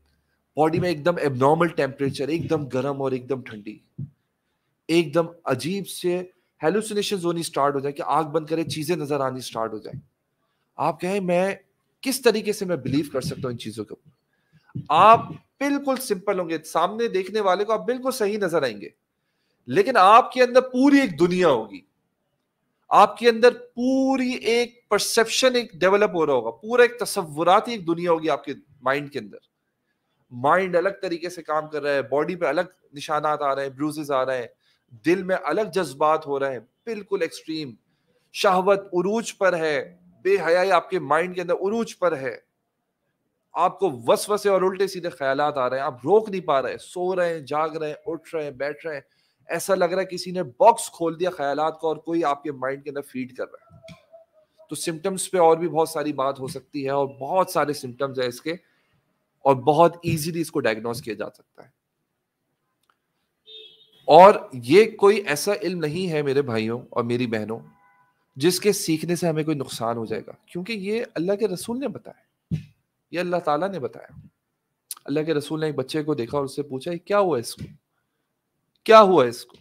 बॉडी में एकदम एबनॉर्मल टेम्परेचर एकदम गर्म और एकदम ठंडी एकदम अजीब से हेलुसिनेशन होनी स्टार्ट हो जाए कि आग बंद करे चीजें नजर आनी स्टार्ट हो जाए आप कहें मैं किस तरीके से मैं बिलीव कर सकता हूँ इन चीजों के ऊपर आप बिल्कुल सिंपल होंगे सामने देखने वाले को आप बिल्कुल सही नजर आएंगे लेकिन आपके अंदर पूरी एक दुनिया होगी आपके अंदर पूरी एक परसेप्शन एक डेवलप हो रहा होगा पूरा एक तस्वुराती एक दुनिया होगी आपके माइंड के अंदर माइंड अलग तरीके से काम कर रहा है बॉडी पे अलग निशानात आ रहे हैं ब्रूजेस आ रहे हैं दिल में अलग जज्बात हो रहे हैं बिल्कुल एक्सट्रीम शहवत उरूज पर है बेहयाई आपके माइंड के अंदर उरूज पर है आपको वसे और उल्टे सीधे ख्याल आ रहे हैं आप रोक नहीं पा रहे सो रहे हैं जाग रहे हैं उठ रहे हैं बैठ रहे हैं ऐसा लग रहा है किसी ने बॉक्स खोल दिया ख्याल को और कोई आपके माइंड के अंदर फीड कर रहा है तो सिम्टम्स पे और भी बहुत सारी बात हो सकती है और बहुत सारे सिम्टम्स है इसके और बहुत इजीली इसको डायग्नोस किया जा सकता है और ये कोई ऐसा इल्म नहीं है मेरे भाइयों और मेरी बहनों जिसके सीखने से हमें कोई नुकसान हो जाएगा क्योंकि ये अल्लाह के रसूल ने बताया ये अल्लाह ताला ने बताया अल्लाह के रसूल ने एक बच्चे को देखा और उससे पूछा क्या हुआ इसको क्या हुआ इसको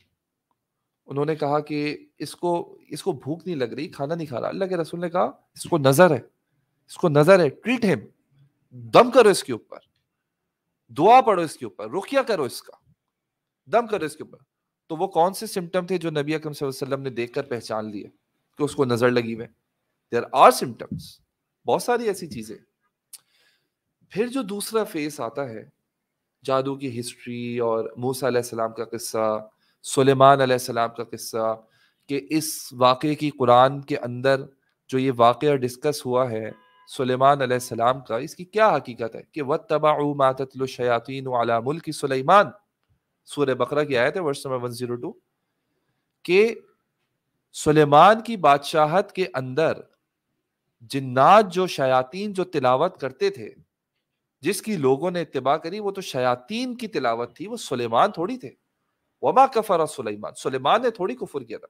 उन्होंने कहा कि इसको इसको भूख नहीं लग रही खाना नहीं खा रहा अल्लाह के रसूल ने कहा इसको नज़र है इसको नज़र है ट्रीट हिम दम करो इसके ऊपर दुआ पढ़ो इसके ऊपर रुखिया करो इसका दम करो इसके ऊपर तो वो कौन से सिम्टम थे जो नबी अकरम वसल्लम ने देखकर पहचान लिए कि उसको नजर लगी हुए देर आर सिम्टम्स बहुत सारी ऐसी चीजें फिर जो दूसरा फेस आता है जादू की हिस्ट्री और मूसा सलाम का किस्सा सुलेमान सलाम का किस्सा कि इस वाक़े की कुरान के अंदर जो ये वाक़ डिस्कस हुआ है सुलेमान सलाम का इसकी क्या हकीकत है कि वत तबाउ मातलशयातिन अला मुल्क सुलेमान सूर्य बकरा की आयत है वर्ष नंबर 102 के सलेमान की बादशाहत के अंदर जिन्नात जो शयातीन जो तिलावत करते थे जिसकी लोगों ने इतबा करी वो तो शयातीन की तिलावत थी वो सलेमान थोड़ी थे वबा कफ़र और सलेमान सलेमान ने थोड़ी कुफर किया था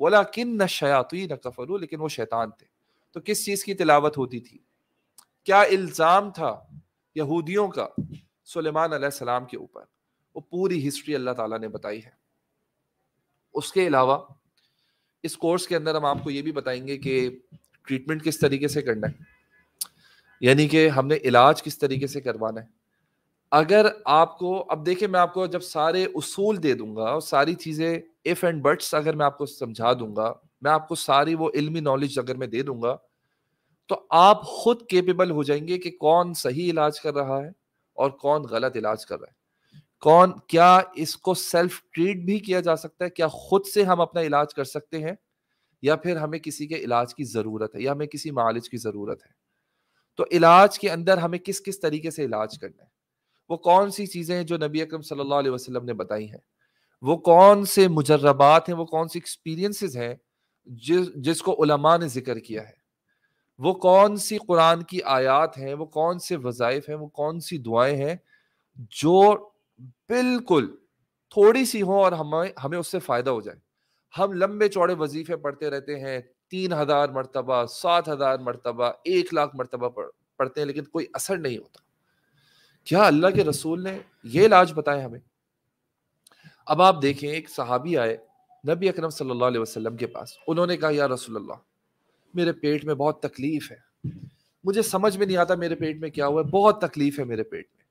बोला किन न शयाती न कफरू लेकिन वो शैतान थे तो किस चीज़ की तिलावत होती थी क्या इल्ज़ाम था यहूदियों का सुलेमान सलाम के ऊपर वो पूरी हिस्ट्री अल्लाह ताला ने बताई है उसके अलावा इस कोर्स के अंदर हम आपको ये भी बताएंगे कि ट्रीटमेंट किस तरीके से करना है यानी कि हमने इलाज किस तरीके से करवाना है अगर आपको अब देखिए मैं आपको जब सारे उसूल दे दूंगा और सारी चीज़ें इफ़ एंड बट्स अगर मैं आपको समझा दूंगा मैं आपको सारी वो इल्मी नॉलेज अगर मैं दे दूंगा तो आप खुद केपेबल हो जाएंगे कि कौन सही इलाज कर रहा है और कौन गलत इलाज कर रहा है कौन क्या इसको सेल्फ ट्रीट भी किया जा सकता है क्या खुद से हम अपना इलाज कर सकते हैं या फिर हमें किसी के इलाज की ज़रूरत है या हमें किसी मालिज की ज़रूरत है तो इलाज के अंदर हमें किस किस तरीके से इलाज करना है वो कौन सी चीज़ें हैं जो नबी अकरम सल्लल्लाहु अलैहि वसल्लम ने बताई हैं वो कौन से मुजरबात हैं वो कौन सी एक्सपीरियंसेस हैं जिस जिसको उलमा ने जिक्र किया है वो कौन सी कुरान की आयात हैं वो कौन से वज़ाइफ हैं वो कौन सी दुआएं हैं जो बिल्कुल थोड़ी सी हो और हमें हमें उससे फायदा हो जाए हम लंबे चौड़े वजीफे पढ़ते रहते हैं तीन हजार मरतबा सात हजार मरतबा एक लाख मरतबा पढ़ते हैं लेकिन कोई असर नहीं होता क्या अल्लाह के रसूल ने यह इलाज बताया हमें अब आप देखें एक सहाबी आए नबी अकरम सल्लल्लाहु अलैहि वसल्लम के पास उन्होंने कहा या रसूल मेरे पेट में बहुत तकलीफ है मुझे समझ में नहीं आता मेरे पेट में क्या हुआ है बहुत तकलीफ है मेरे पेट में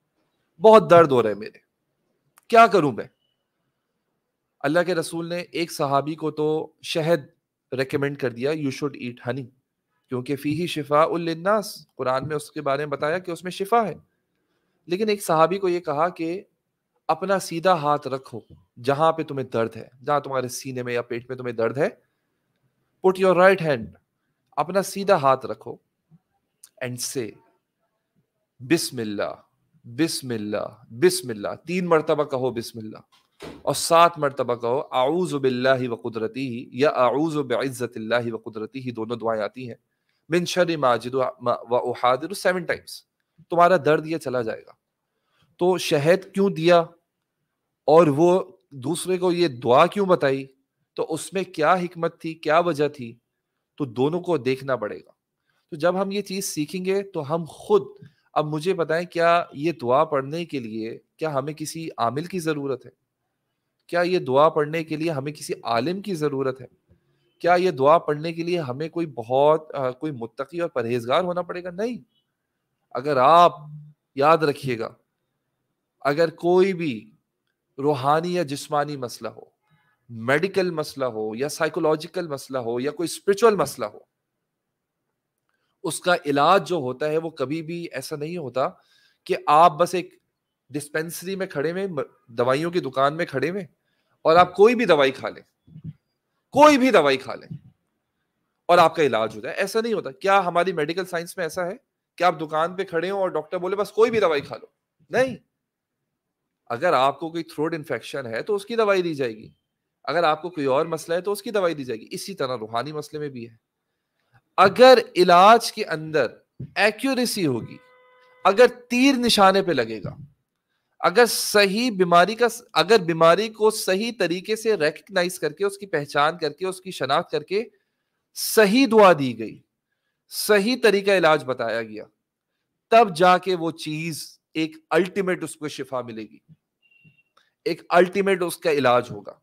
बहुत दर्द हो रहा है मेरे क्या करूं मैं अल्लाह के रसूल ने एक सहाबी को तो शहद रिकमेंड कर दिया यू शुड ईट हनी क्योंकि फ़ी ही शिफा उल्नास कुरान में उसके बारे में बताया कि उसमें शिफा है लेकिन एक सहाबी को यह कहा कि अपना सीधा हाथ रखो जहां पे तुम्हें दर्द है जहां तुम्हारे सीने में या पेट में तुम्हें दर्द है पुट योर राइट हैंड अपना सीधा हाथ रखो एंड से बिस्मिल्लाह बिस्मिल्ला बिस्मिल्ला तीन मरतबा कहो बिस्मिल्ला और सात मरतबा कहो आऊज़ बिल्ला व कुदरती ही या आऊज़ बज़्ज़तिल्ला व कुदरती ही दोनों दुआएं आती हैं मिन शर माजिद व उहादिर सेवन टाइम्स तुम्हारा दर्द यह चला जाएगा तो शहद क्यों दिया और वो दूसरे को ये दुआ क्यों बताई तो उसमें क्या हिकमत थी क्या वजह थी तो दोनों को देखना पड़ेगा तो जब हम ये चीज़ सीखेंगे तो हम खुद अब मुझे बताएं क्या ये दुआ पढ़ने के लिए क्या हमें किसी आमिल की ज़रूरत है क्या ये दुआ पढ़ने के लिए हमें किसी आलिम की ज़रूरत है क्या ये दुआ पढ़ने के लिए हमें कोई बहुत आ, कोई मुतकी और परहेजगार होना पड़ेगा नहीं अगर आप याद रखिएगा अगर कोई भी रूहानी या जिस्मानी मसला हो मेडिकल मसला हो या साइकोलॉजिकल मसला हो या कोई स्पिरिचुअल मसला हो उसका इलाज जो होता है वो कभी भी ऐसा नहीं होता कि आप बस एक डिस्पेंसरी में खड़े में दवाइयों की दुकान में खड़े में और आप कोई भी दवाई खा लें कोई भी दवाई खा लें और आपका इलाज हो जाए ऐसा नहीं होता क्या हमारी मेडिकल साइंस में ऐसा है कि आप दुकान पे खड़े हो और डॉक्टर बोले बस कोई भी दवाई खा लो नहीं अगर आपको कोई थ्रोट इन्फेक्शन है तो उसकी दवाई दी जाएगी अगर आपको कोई और मसला है तो उसकी दवाई दी जाएगी इसी तरह रूहानी मसले में भी है अगर इलाज के अंदर एक्यूरेसी होगी अगर तीर निशाने पे लगेगा अगर सही बीमारी का अगर बीमारी को सही तरीके से रेकग्नाइज करके उसकी पहचान करके उसकी शनाख्त करके सही दुआ दी गई सही तरीका इलाज बताया गया तब जाके वो चीज एक अल्टीमेट उसको शिफा मिलेगी एक अल्टीमेट उसका इलाज होगा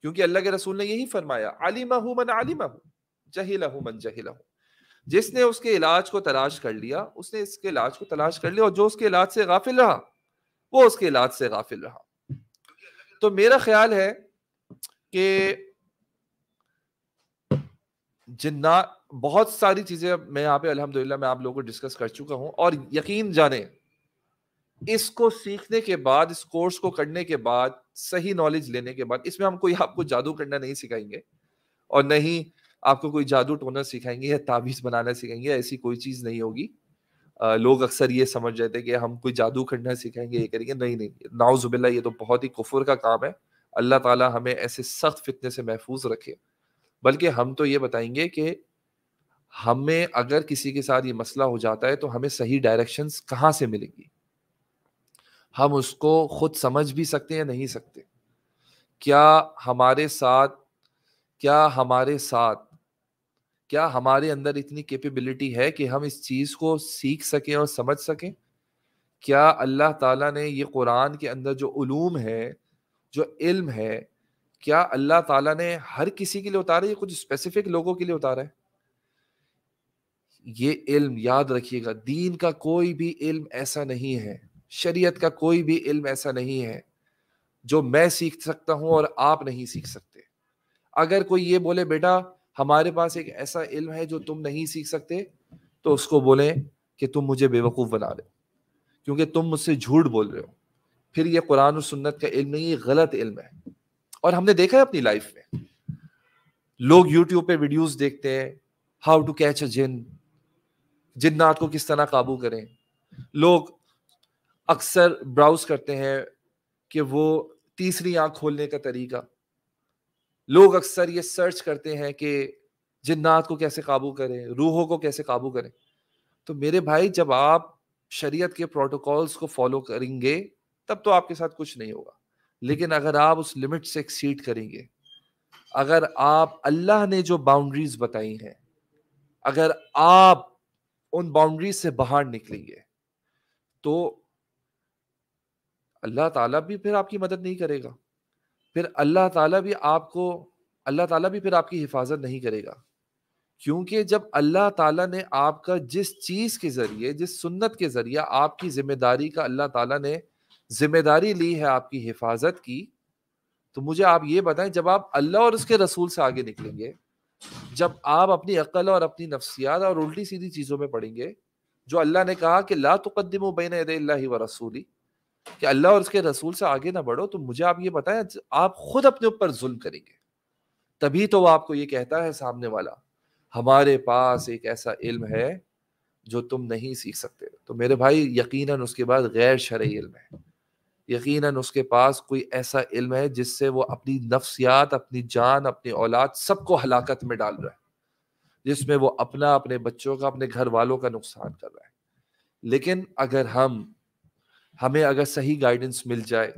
क्योंकि अल्लाह के रसूल ने यही फरमाया आलिमा हूं मन आलिमा हूं जहिलहू मन जहिलहू जिसने उसके इलाज को तलाश कर लिया उसने इसके इलाज को तलाश कर लिया और जो उसके इलाज से गाफिल रहा वो उसके इलाज से गाफिल रहा तो मेरा ख्याल है कि जिन्ना बहुत सारी चीज़ें मैं यहाँ पे अल्हम्दुलिल्लाह मैं आप लोगों को डिस्कस कर चुका हूं और यकीन जाने इसको सीखने के बाद इस कोर्स को करने के बाद सही नॉलेज लेने के बाद इसमें हम कोई आपको जादू करना नहीं सिखाएंगे और नहीं आपको कोई जादू टोना सिखाएंगे या ताबीज बनाना सिखाएंगे ऐसी कोई चीज नहीं होगी लोग अक्सर ये समझ जाते हैं कि हम कोई जादू करना सिखाएंगे ये करेंगे नहीं नहीं नाउजुबिल्ला ये तो बहुत ही कुफुर का काम है अल्लाह ताला हमें ऐसे सख्त फितने से महफूज रखे बल्कि हम तो ये बताएंगे कि हमें अगर किसी के साथ ये मसला हो जाता है तो हमें सही डायरेक्शन कहाँ से मिलेंगी हम उसको खुद समझ भी सकते हैं या नहीं सकते क्या हमारे साथ क्या हमारे साथ क्या हमारे अंदर इतनी कैपेबिलिटी है कि हम इस चीज़ को सीख सकें और समझ सकें क्या अल्लाह ताला ने ये कुरान के अंदर जो ूम है जो इल्म है क्या अल्लाह ताला ने हर किसी के लिए उतारा है कुछ स्पेसिफिक लोगों के लिए उतारा है ये इल्म याद रखिएगा दीन का कोई भी इल्म ऐसा नहीं है शरीयत का कोई भी इल्म ऐसा नहीं है जो मैं सीख सकता हूँ और आप नहीं सीख सकते अगर कोई ये बोले बेटा हमारे पास एक ऐसा इल्म है जो तुम नहीं सीख सकते तो उसको बोले कि तुम मुझे बेवकूफ़ बना रहे क्योंकि तुम मुझसे झूठ बोल रहे हो फिर ये कुरान और सुन्नत का इल्म नहीं ये गलत इल्म है और हमने देखा है अपनी लाइफ में लोग यूट्यूब पे वीडियोस देखते हैं हाउ टू कैच अ जिन जिन्नात को किस तरह काबू करें लोग अक्सर ब्राउज करते हैं कि वो तीसरी आंख खोलने का तरीका लोग अक्सर ये सर्च करते हैं कि जिन्नात को कैसे काबू करें रूहों को कैसे काबू करें तो मेरे भाई जब आप शरीयत के प्रोटोकॉल्स को फॉलो करेंगे तब तो आपके साथ कुछ नहीं होगा लेकिन अगर आप उस लिमिट से एक्सीड करेंगे अगर आप अल्लाह ने जो बाउंड्रीज बताई हैं अगर आप उन बाउंड्रीज से बाहर निकलेंगे तो अल्लाह ताला भी फिर आपकी मदद नहीं करेगा फिर अल्लाह ताला भी आपको अल्लाह ताला भी फिर आपकी हिफाजत नहीं करेगा क्योंकि जब अल्लाह ताला ने आपका जिस चीज़ के ज़रिए जिस सुन्नत के ज़रिए आपकी ज़िम्मेदारी का अल्लाह ताला ने ज़िम्मेदारी ली है आपकी हिफाजत की तो मुझे आप ये बताएं जब आप अल्लाह और उसके रसूल से आगे निकलेंगे जब आप अपनी अकल और अपनी नफ्सियात और उल्टी सीधी चीज़ों में पढ़ेंगे जो अल्लाह ने कहा कि ला तकदम बैन व रसूली कि अल्लाह और उसके रसूल से आगे ना बढ़ो तो मुझे आप ये बताएं आप खुद अपने ऊपर जुल्म करेंगे तभी तो वो आपको ये कहता है सामने वाला हमारे पास एक ऐसा इल्म है जो तुम नहीं सीख सकते तो मेरे भाई यकीनन उसके बाद गैर शर्य इल्म है यकीनन उसके पास कोई ऐसा इल्म है जिससे वो अपनी नफ्सियात अपनी जान अपनी औलाद सबको हलाकत में डाल रहा है जिसमें वो अपना अपने बच्चों का अपने घर वालों का नुकसान कर रहा है लेकिन अगर हम हमें अगर सही गाइडेंस मिल जाए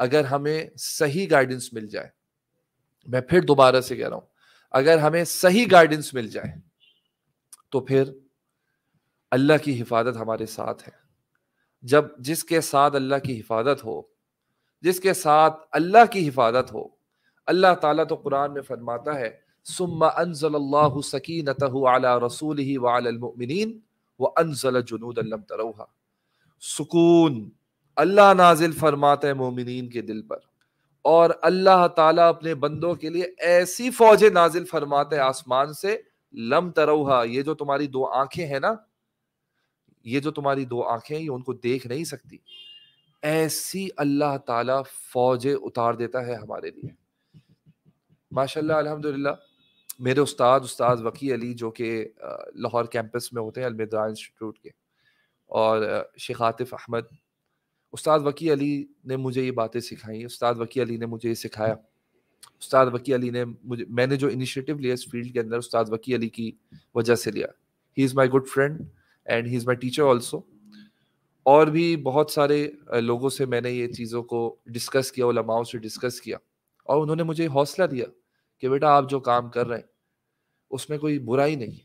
अगर हमें सही गाइडेंस मिल जाए मैं फिर दोबारा से कह रहा हूं अगर हमें सही गाइडेंस मिल जाए तो फिर अल्लाह की हिफाजत हमारे साथ है जब जिसके साथ अल्लाह की हिफाजत हो जिसके साथ अल्लाह की हिफाजत हो अल्लाह ताला तो कुरान में फरमाता है सुम्मा अनजल्लाहु सकीनतहु अला रसूलिही व अलल मुमिनीन व अनजल जुनूदन लम तरौहा सुकून अल्लाह नाजिल फरमाता है मोमिन के दिल पर और अल्लाह ताला अपने बंदों के लिए ऐसी फौजें नाजिल फरमाते हैं आसमान से लम तरोहा ये जो तुम्हारी दो आंखें हैं ना ये जो तुम्हारी दो आंखें हैं ये उनको देख नहीं सकती ऐसी अल्लाह ताला फौजें उतार देता है हमारे लिए माशाल्लाह अल्हम्दुलिल्लाह मेरे उस्ताद उस्ताद वकी अली जो कि लाहौर कैंपस में होते हैं अलमिदा इंस्टीट्यूट के और शेख आतिफ अहमद उस्ताद वकी अली ने मुझे ये बातें सिखाई उस्ताद वकी अली ने मुझे ये सिखाया उस्ताद वकी अली ने मुझे मैंने जो इनिशिएटिव लिया इस फील्ड के अंदर उस्ताद वकी अली की वजह से लिया he is my good friend and he is my teacher also और भी बहुत सारे लोगों से मैंने ये चीज़ों को डिस्कस किया लमाओं से डिस्कस किया और उन्होंने मुझे हौसला दिया कि बेटा आप जो काम कर रहे हैं उसमें कोई बुराई नहीं है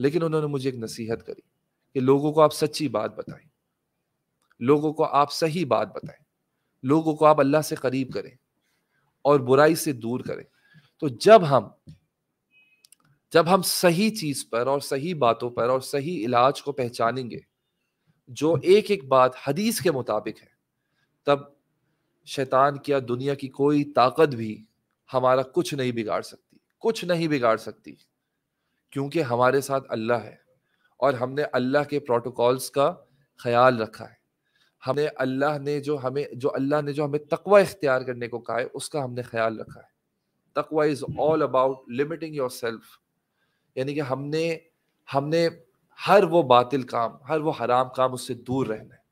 लेकिन उन्होंने मुझे एक नसीहत करी कि लोगों को आप सच्ची बात बताएं लोगों को आप सही बात बताएं लोगों को आप अल्लाह से करीब करें और बुराई से दूर करें तो जब हम जब हम सही चीज पर और सही बातों पर और सही इलाज को पहचानेंगे जो एक एक बात हदीस के मुताबिक है तब शैतान की या दुनिया की कोई ताकत भी हमारा कुछ नहीं बिगाड़ सकती कुछ नहीं बिगाड़ सकती क्योंकि हमारे साथ अल्लाह है और हमने अल्लाह के प्रोटोकॉल्स का ख्याल रखा है हमने अल्लाह ने जो हमें जो अल्लाह ने जो हमें तकवा इख्तियार करने को कहा है उसका हमने ख्याल रखा है तकवा is all about limiting yourself यानी कि हमने हमने हर वो बातिल काम हर वो हराम काम उससे दूर रहना है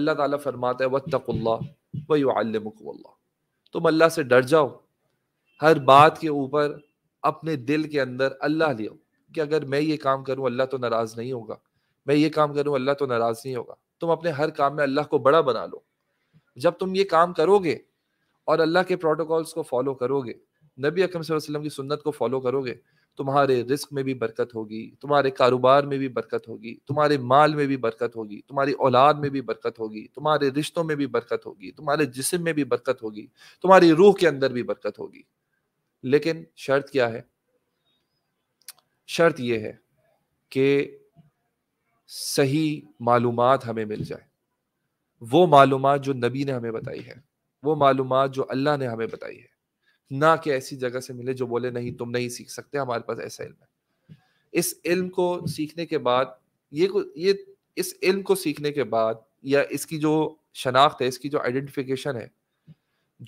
अल्लाह ताला फरमाता है वह तकल्ला वल्ला तुम अल्लाह से डर जाओ हर बात के ऊपर अपने दिल के अंदर अल्लाह लियो कि अगर मैं ये काम करूं अल्लाह तो नाराज नहीं होगा मैं ये काम करूं अल्लाह तो नाराज नहीं होगा तुम अपने हर काम में अल्लाह को बड़ा बना लो जब तुम ये काम करोगे और अल्लाह के प्रोटोकॉल्स को फॉलो करोगे नबी अकम वसल्लम की सुन्नत को फॉलो करोगे तुम्हारे रिस्क में भी बरकत होगी तुम्हारे कारोबार में भी बरकत होगी तुम्हारे माल में भी बरकत होगी तुम्हारी औलाद में भी बरकत होगी तुम्हारे रिश्तों में भी बरकत होगी तुम्हारे जिसम में भी बरकत होगी तुम्हारी रूह के अंदर भी बरकत होगी लेकिन शर्त क्या है शर्त यह है कि सही मालूम हमें मिल जाए वो मालूम जो नबी ने हमें बताई है वो मालूम जो अल्लाह ने हमें बताई है ना कि ऐसी जगह से मिले जो बोले नहीं तुम नहीं सीख सकते हमारे पास ऐसा इल्म है इस इल्म को सीखने के बाद ये ये इस इल्म को सीखने के बाद या इसकी जो शनाख्त है इसकी जो आइडेंटिफिकेशन है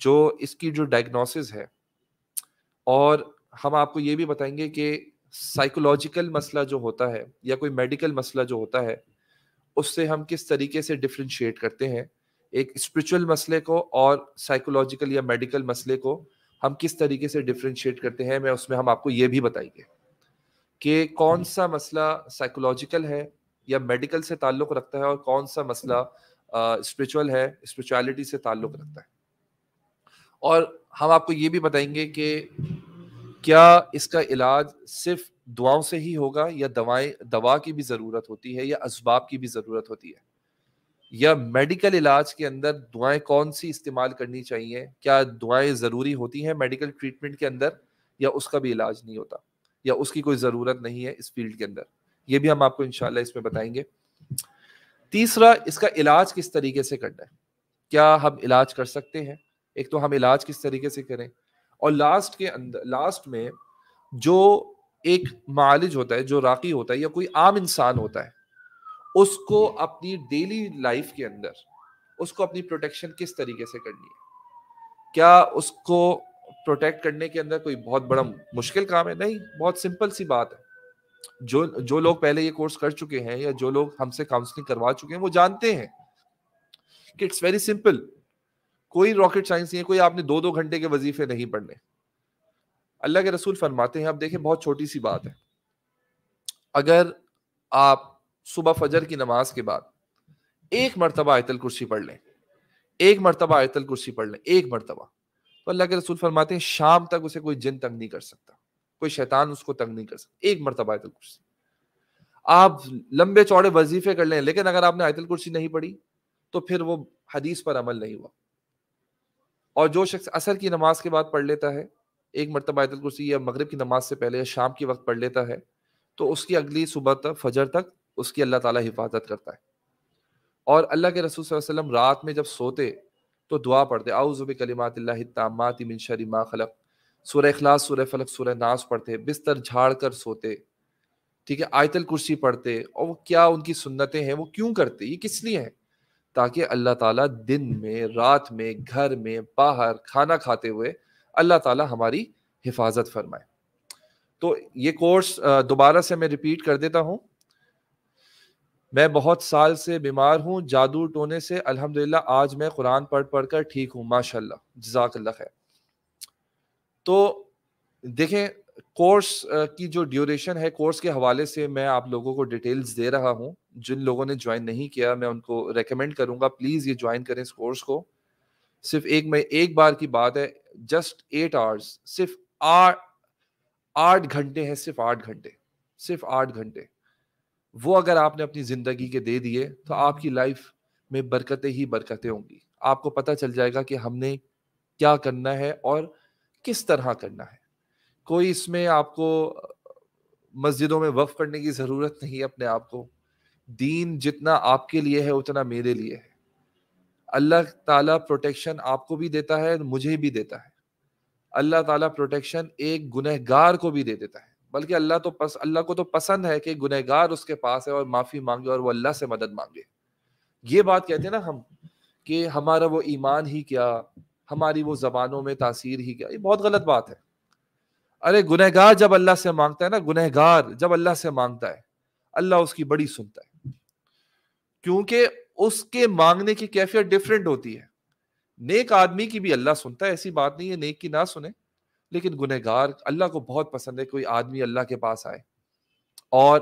जो इसकी जो डायग्नोसिस है और हम आपको ये भी बताएंगे कि साइकोलॉजिकल मसला जो होता है या कोई मेडिकल मसला जो होता है उससे हम किस तरीके से डिफ्रेंशिएट करते हैं एक स्पिरिचुअल मसले को और साइकोलॉजिकल या मेडिकल मसले को हम किस तरीके से डिफ्रेंशिएट करते हैं मैं उसमें हम आपको ये भी बताएंगे कि कौन सा मसला साइकोलॉजिकल है या मेडिकल से ताल्लुक़ रखता है और कौन सा मसला स्पिरिचुअल uh, है स्पिरिचुअलिटी से ताल्लुक़ रखता है और हम आपको ये भी बताएंगे कि क्या इसका इलाज सिर्फ दुआओं से ही होगा या दवाएं दवा की भी ज़रूरत होती है या इसबाब की भी ज़रूरत होती है या मेडिकल इलाज के अंदर दुआएं कौन सी इस्तेमाल करनी चाहिए क्या दुआएं ज़रूरी होती हैं मेडिकल ट्रीटमेंट के अंदर या उसका भी इलाज नहीं होता या उसकी कोई ज़रूरत नहीं है इस फील्ड के अंदर ये भी हम आपको इनशाला इसमें बताएंगे तीसरा इसका इलाज किस तरीके से करना है क्या हम इलाज कर सकते हैं एक तो हम इलाज किस तरीके से करें और लास्ट के अंदर लास्ट में जो एक मालिज होता है जो राकी होता है या कोई आम इंसान होता है उसको अपनी डेली लाइफ के अंदर उसको अपनी प्रोटेक्शन किस तरीके से करनी है क्या उसको प्रोटेक्ट करने के अंदर कोई बहुत बड़ा मुश्किल काम है नहीं बहुत सिंपल सी बात है जो जो लोग पहले ये कोर्स कर चुके हैं या जो लोग हमसे काउंसलिंग करवा चुके हैं वो जानते हैं कि इट्स वेरी सिंपल कोई रॉकेट साइंस नहीं है कोई आपने दो दो घंटे के वजीफे नहीं पढ़ने अल्लाह के रसूल फरमाते हैं आप देखें बहुत छोटी सी बात है अगर आप सुबह फजर की नमाज के बाद एक मरतबा आयतल कुर्सी पढ़ लें एक मरतबा आयतल कुर्सी पढ़ लें एक मरतबा तो अल्लाह के रसूल फरमाते हैं शाम तक उसे कोई जिन तंग नहीं कर सकता कोई शैतान उसको तंग नहीं कर सकता एक मरतबा आयतल कुर्सी आप लंबे चौड़े वजीफे कर लें लेकिन अगर आपने आयतल कुर्सी नहीं पढ़ी तो फिर वो हदीस पर अमल नहीं हुआ और जो शख्स असर की नमाज के बाद पढ़ लेता है एक मरतबा आयतल कुर्सी या मगरब की नमाज से पहले या शाम के वक्त पढ़ लेता है तो उसकी अगली सुबह तक फजर तक उसकी अल्लाह ताला हिफाजत करता है और अल्लाह के रसूल वसल्लम रात में जब सोते तो दुआ पढ़ते आउज़ुब कलिमात मिन शरी मा खलक सूर्य अखलास सूर्य फलक सूर्य नास पढ़ते बिस्तर झाड़ कर सोते ठीक है आयतल कुर्सी पढ़ते और वो क्या उनकी सुन्नतें हैं वो क्यों करते ये किस लिए है ताकि अल्लाह ताला दिन में रात में घर में बाहर खाना खाते हुए अल्लाह ताला हमारी हिफाजत फरमाए तो ये कोर्स दोबारा से मैं रिपीट कर देता हूँ मैं बहुत साल से बीमार हूँ जादू टोने से अल्हम्दुलिल्लाह आज मैं कुरान पढ़ पढ़ कर ठीक हूँ माशाल्लाह जजाकल्ला खैर तो देखें कोर्स uh, की जो ड्यूरेशन है कोर्स के हवाले से मैं आप लोगों को डिटेल्स दे रहा हूं जिन लोगों ने ज्वाइन नहीं किया मैं उनको रेकमेंड करूंगा प्लीज़ ये ज्वाइन करें इस कोर्स को सिर्फ एक में एक बार की बात है जस्ट एट आवर्स सिर्फ आठ आठ घंटे हैं सिर्फ आठ घंटे सिर्फ आठ घंटे वो अगर आपने अपनी ज़िंदगी के दे दिए तो आपकी लाइफ में बरकतें ही बरकतें होंगी आपको पता चल जाएगा कि हमने क्या करना है और किस तरह करना है कोई इसमें आपको मस्जिदों में वफ करने की ज़रूरत नहीं है अपने आप को दीन जितना आपके लिए है उतना मेरे लिए है अल्लाह ताला प्रोटेक्शन आपको भी देता है मुझे भी देता है अल्लाह ताला प्रोटेक्शन एक गुनहगार को भी दे देता है बल्कि अल्लाह तो पस अल्लाह को तो पसंद है कि गुनहगार उसके पास है और माफ़ी मांगे और वो अल्लाह से मदद मांगे ये बात कहते हैं ना हम कि हमारा वो ईमान ही क्या हमारी वो ज़बानों में तासीर ही क्या ये बहुत गलत बात है अरे गुनहगार जब अल्लाह से मांगता है ना गुनहगार जब अल्लाह से मांगता है अल्लाह उसकी बड़ी सुनता है क्योंकि उसके मांगने की कैफियत डिफरेंट होती है नेक आदमी की भी अल्लाह सुनता है ऐसी बात नहीं है नेक की ना सुने लेकिन गुनहगार अल्लाह को बहुत पसंद है कोई आदमी अल्लाह के पास आए और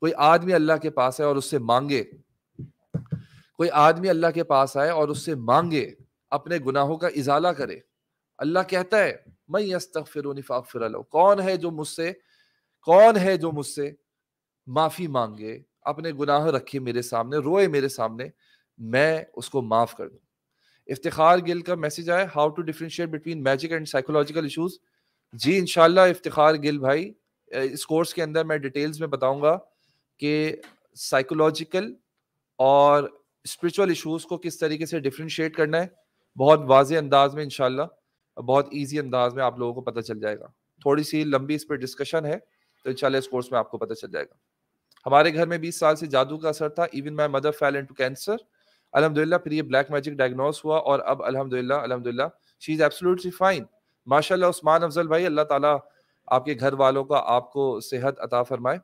कोई आदमी अल्लाह के पास आए और उससे मांगे कोई आदमी अल्लाह के पास आए और उससे मांगे अपने गुनाहों का इजाला करे अल्लाह कहता है मैं फिर फ़ाफ़िर कौन है जो मुझसे कौन है जो मुझसे माफ़ी मांगे अपने गुनाह रखे मेरे सामने रोए मेरे सामने मैं उसको माफ़ कर दूँ इफ्तार गिल का मैसेज आया how to differentiate between magic and psychological issues जी इनशाला इफ्तार गिल भाई इस कोर्स के अंदर मैं डिटेल्स में बताऊंगा कि साइकोलॉजिकल और स्पिरिचुअल इशूज़ को किस तरीके से डिफ्रेंशिएट करना है बहुत वाज अंदाज में इनशाला बहुत ईजी अंदाज में आप लोगों को पता चल जाएगा थोड़ी सी लंबी इस पर डिस्कशन है तो इंशाल्लाह इस कोर्स में आपको पता चल जाएगा हमारे घर में 20 साल से जादू का असर था even my mother fell to cancer अलहमदिल्ला फिर ये ब्लैक मैजिक डायग्नोस हुआ और अब अलहमदिल्ला अलहमदिल्ला शी इज़ एब्सोल्युटली फाइन माशाल्लाह उस्मान अफजल भाई अल्लाह ताला आपके घर वालों का आपको सेहत अता फरमाए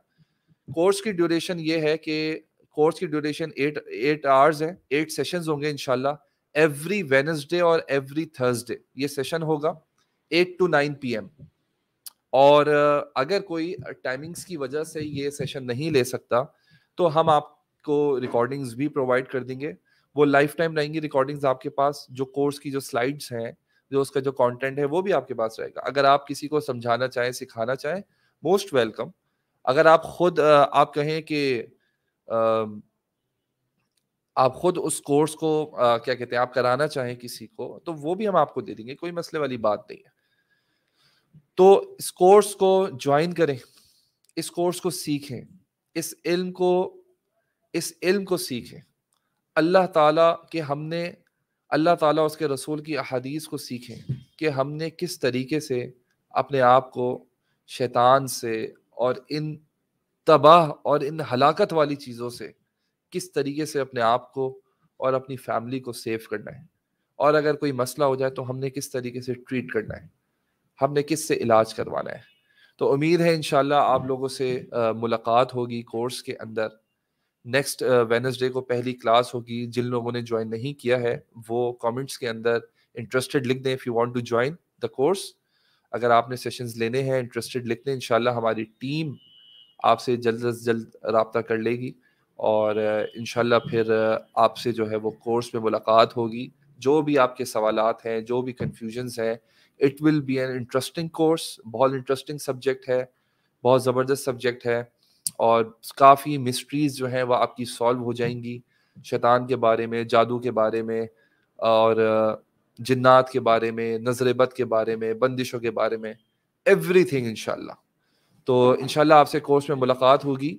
कोर्स की ड्यूरेशन ये है कि कोर्स की ड्यूरेशन एट एट आवर्स है एट सेशंस होंगे इनशाला एवरी वेनसडे और एवरी थर्सडे ये सेशन होगा eight to nine P M और अगर कोई टाइमिंग्स की वजह से ये सेशन नहीं ले सकता तो हम आपको रिकॉर्डिंग्स भी प्रोवाइड कर देंगे वो लाइफ टाइम रहेंगी रिकॉर्डिंग्स आपके पास जो कोर्स की जो स्लाइड्स हैं जो उसका जो कंटेंट है वो भी आपके पास रहेगा अगर आप किसी को समझाना चाहें सिखाना चाहें मोस्ट वेलकम अगर आप खुद आप कहें कि आप खुद उस कोर्स को आ, क्या कहते हैं आप कराना चाहें किसी को तो वो भी हम आपको दे देंगे कोई मसले वाली बात नहीं है तो इस कोर्स को ज्वाइन करें इस कोर्स को सीखें इस इल्म को इस इल्म को सीखें अल्लाह ताला के हमने अल्लाह ताला उसके रसूल की अहदीस को सीखें कि हमने किस तरीके से अपने आप को शैतान से और इन तबाह और इन हलाकत वाली चीज़ों से किस तरीके से अपने आप को और अपनी फैमिली को सेव करना है और अगर कोई मसला हो जाए तो हमने किस तरीके से ट्रीट करना है हमने किस से इलाज करवाना है तो उम्मीद है इन आप लोगों से आ, मुलाकात होगी कोर्स के अंदर नेक्स्ट वेनसडे को पहली क्लास होगी जिन लोगों ने ज्वाइन नहीं किया है वो कमेंट्स के अंदर इंटरेस्टेड लिख दें if you want to join the course अगर आपने सेशंस लेने हैं इंटरेस्टेड लिख दें इन हमारी टीम आपसे जल्द अज जल्द रबता कर लेगी और इन फिर आपसे जो है वो कोर्स में मुलाकात होगी जो भी आपके सवाल हैं जो भी कन्फ्यूजन्स हैं it will be an interesting course बहुत इंटरेस्टिंग सब्जेक्ट है बहुत ज़बरदस्त सब्जेक्ट है और काफ़ी मिस्ट्रीज़ जो हैं वह आपकी सॉल्व हो जाएंगी शैतान के बारे में जादू के बारे में और जन्ात के बारे में नजरबत के बारे में बंदिशों के बारे में एवरी थिंग तो इनशाला आपसे कोर्स में मुलाकात होगी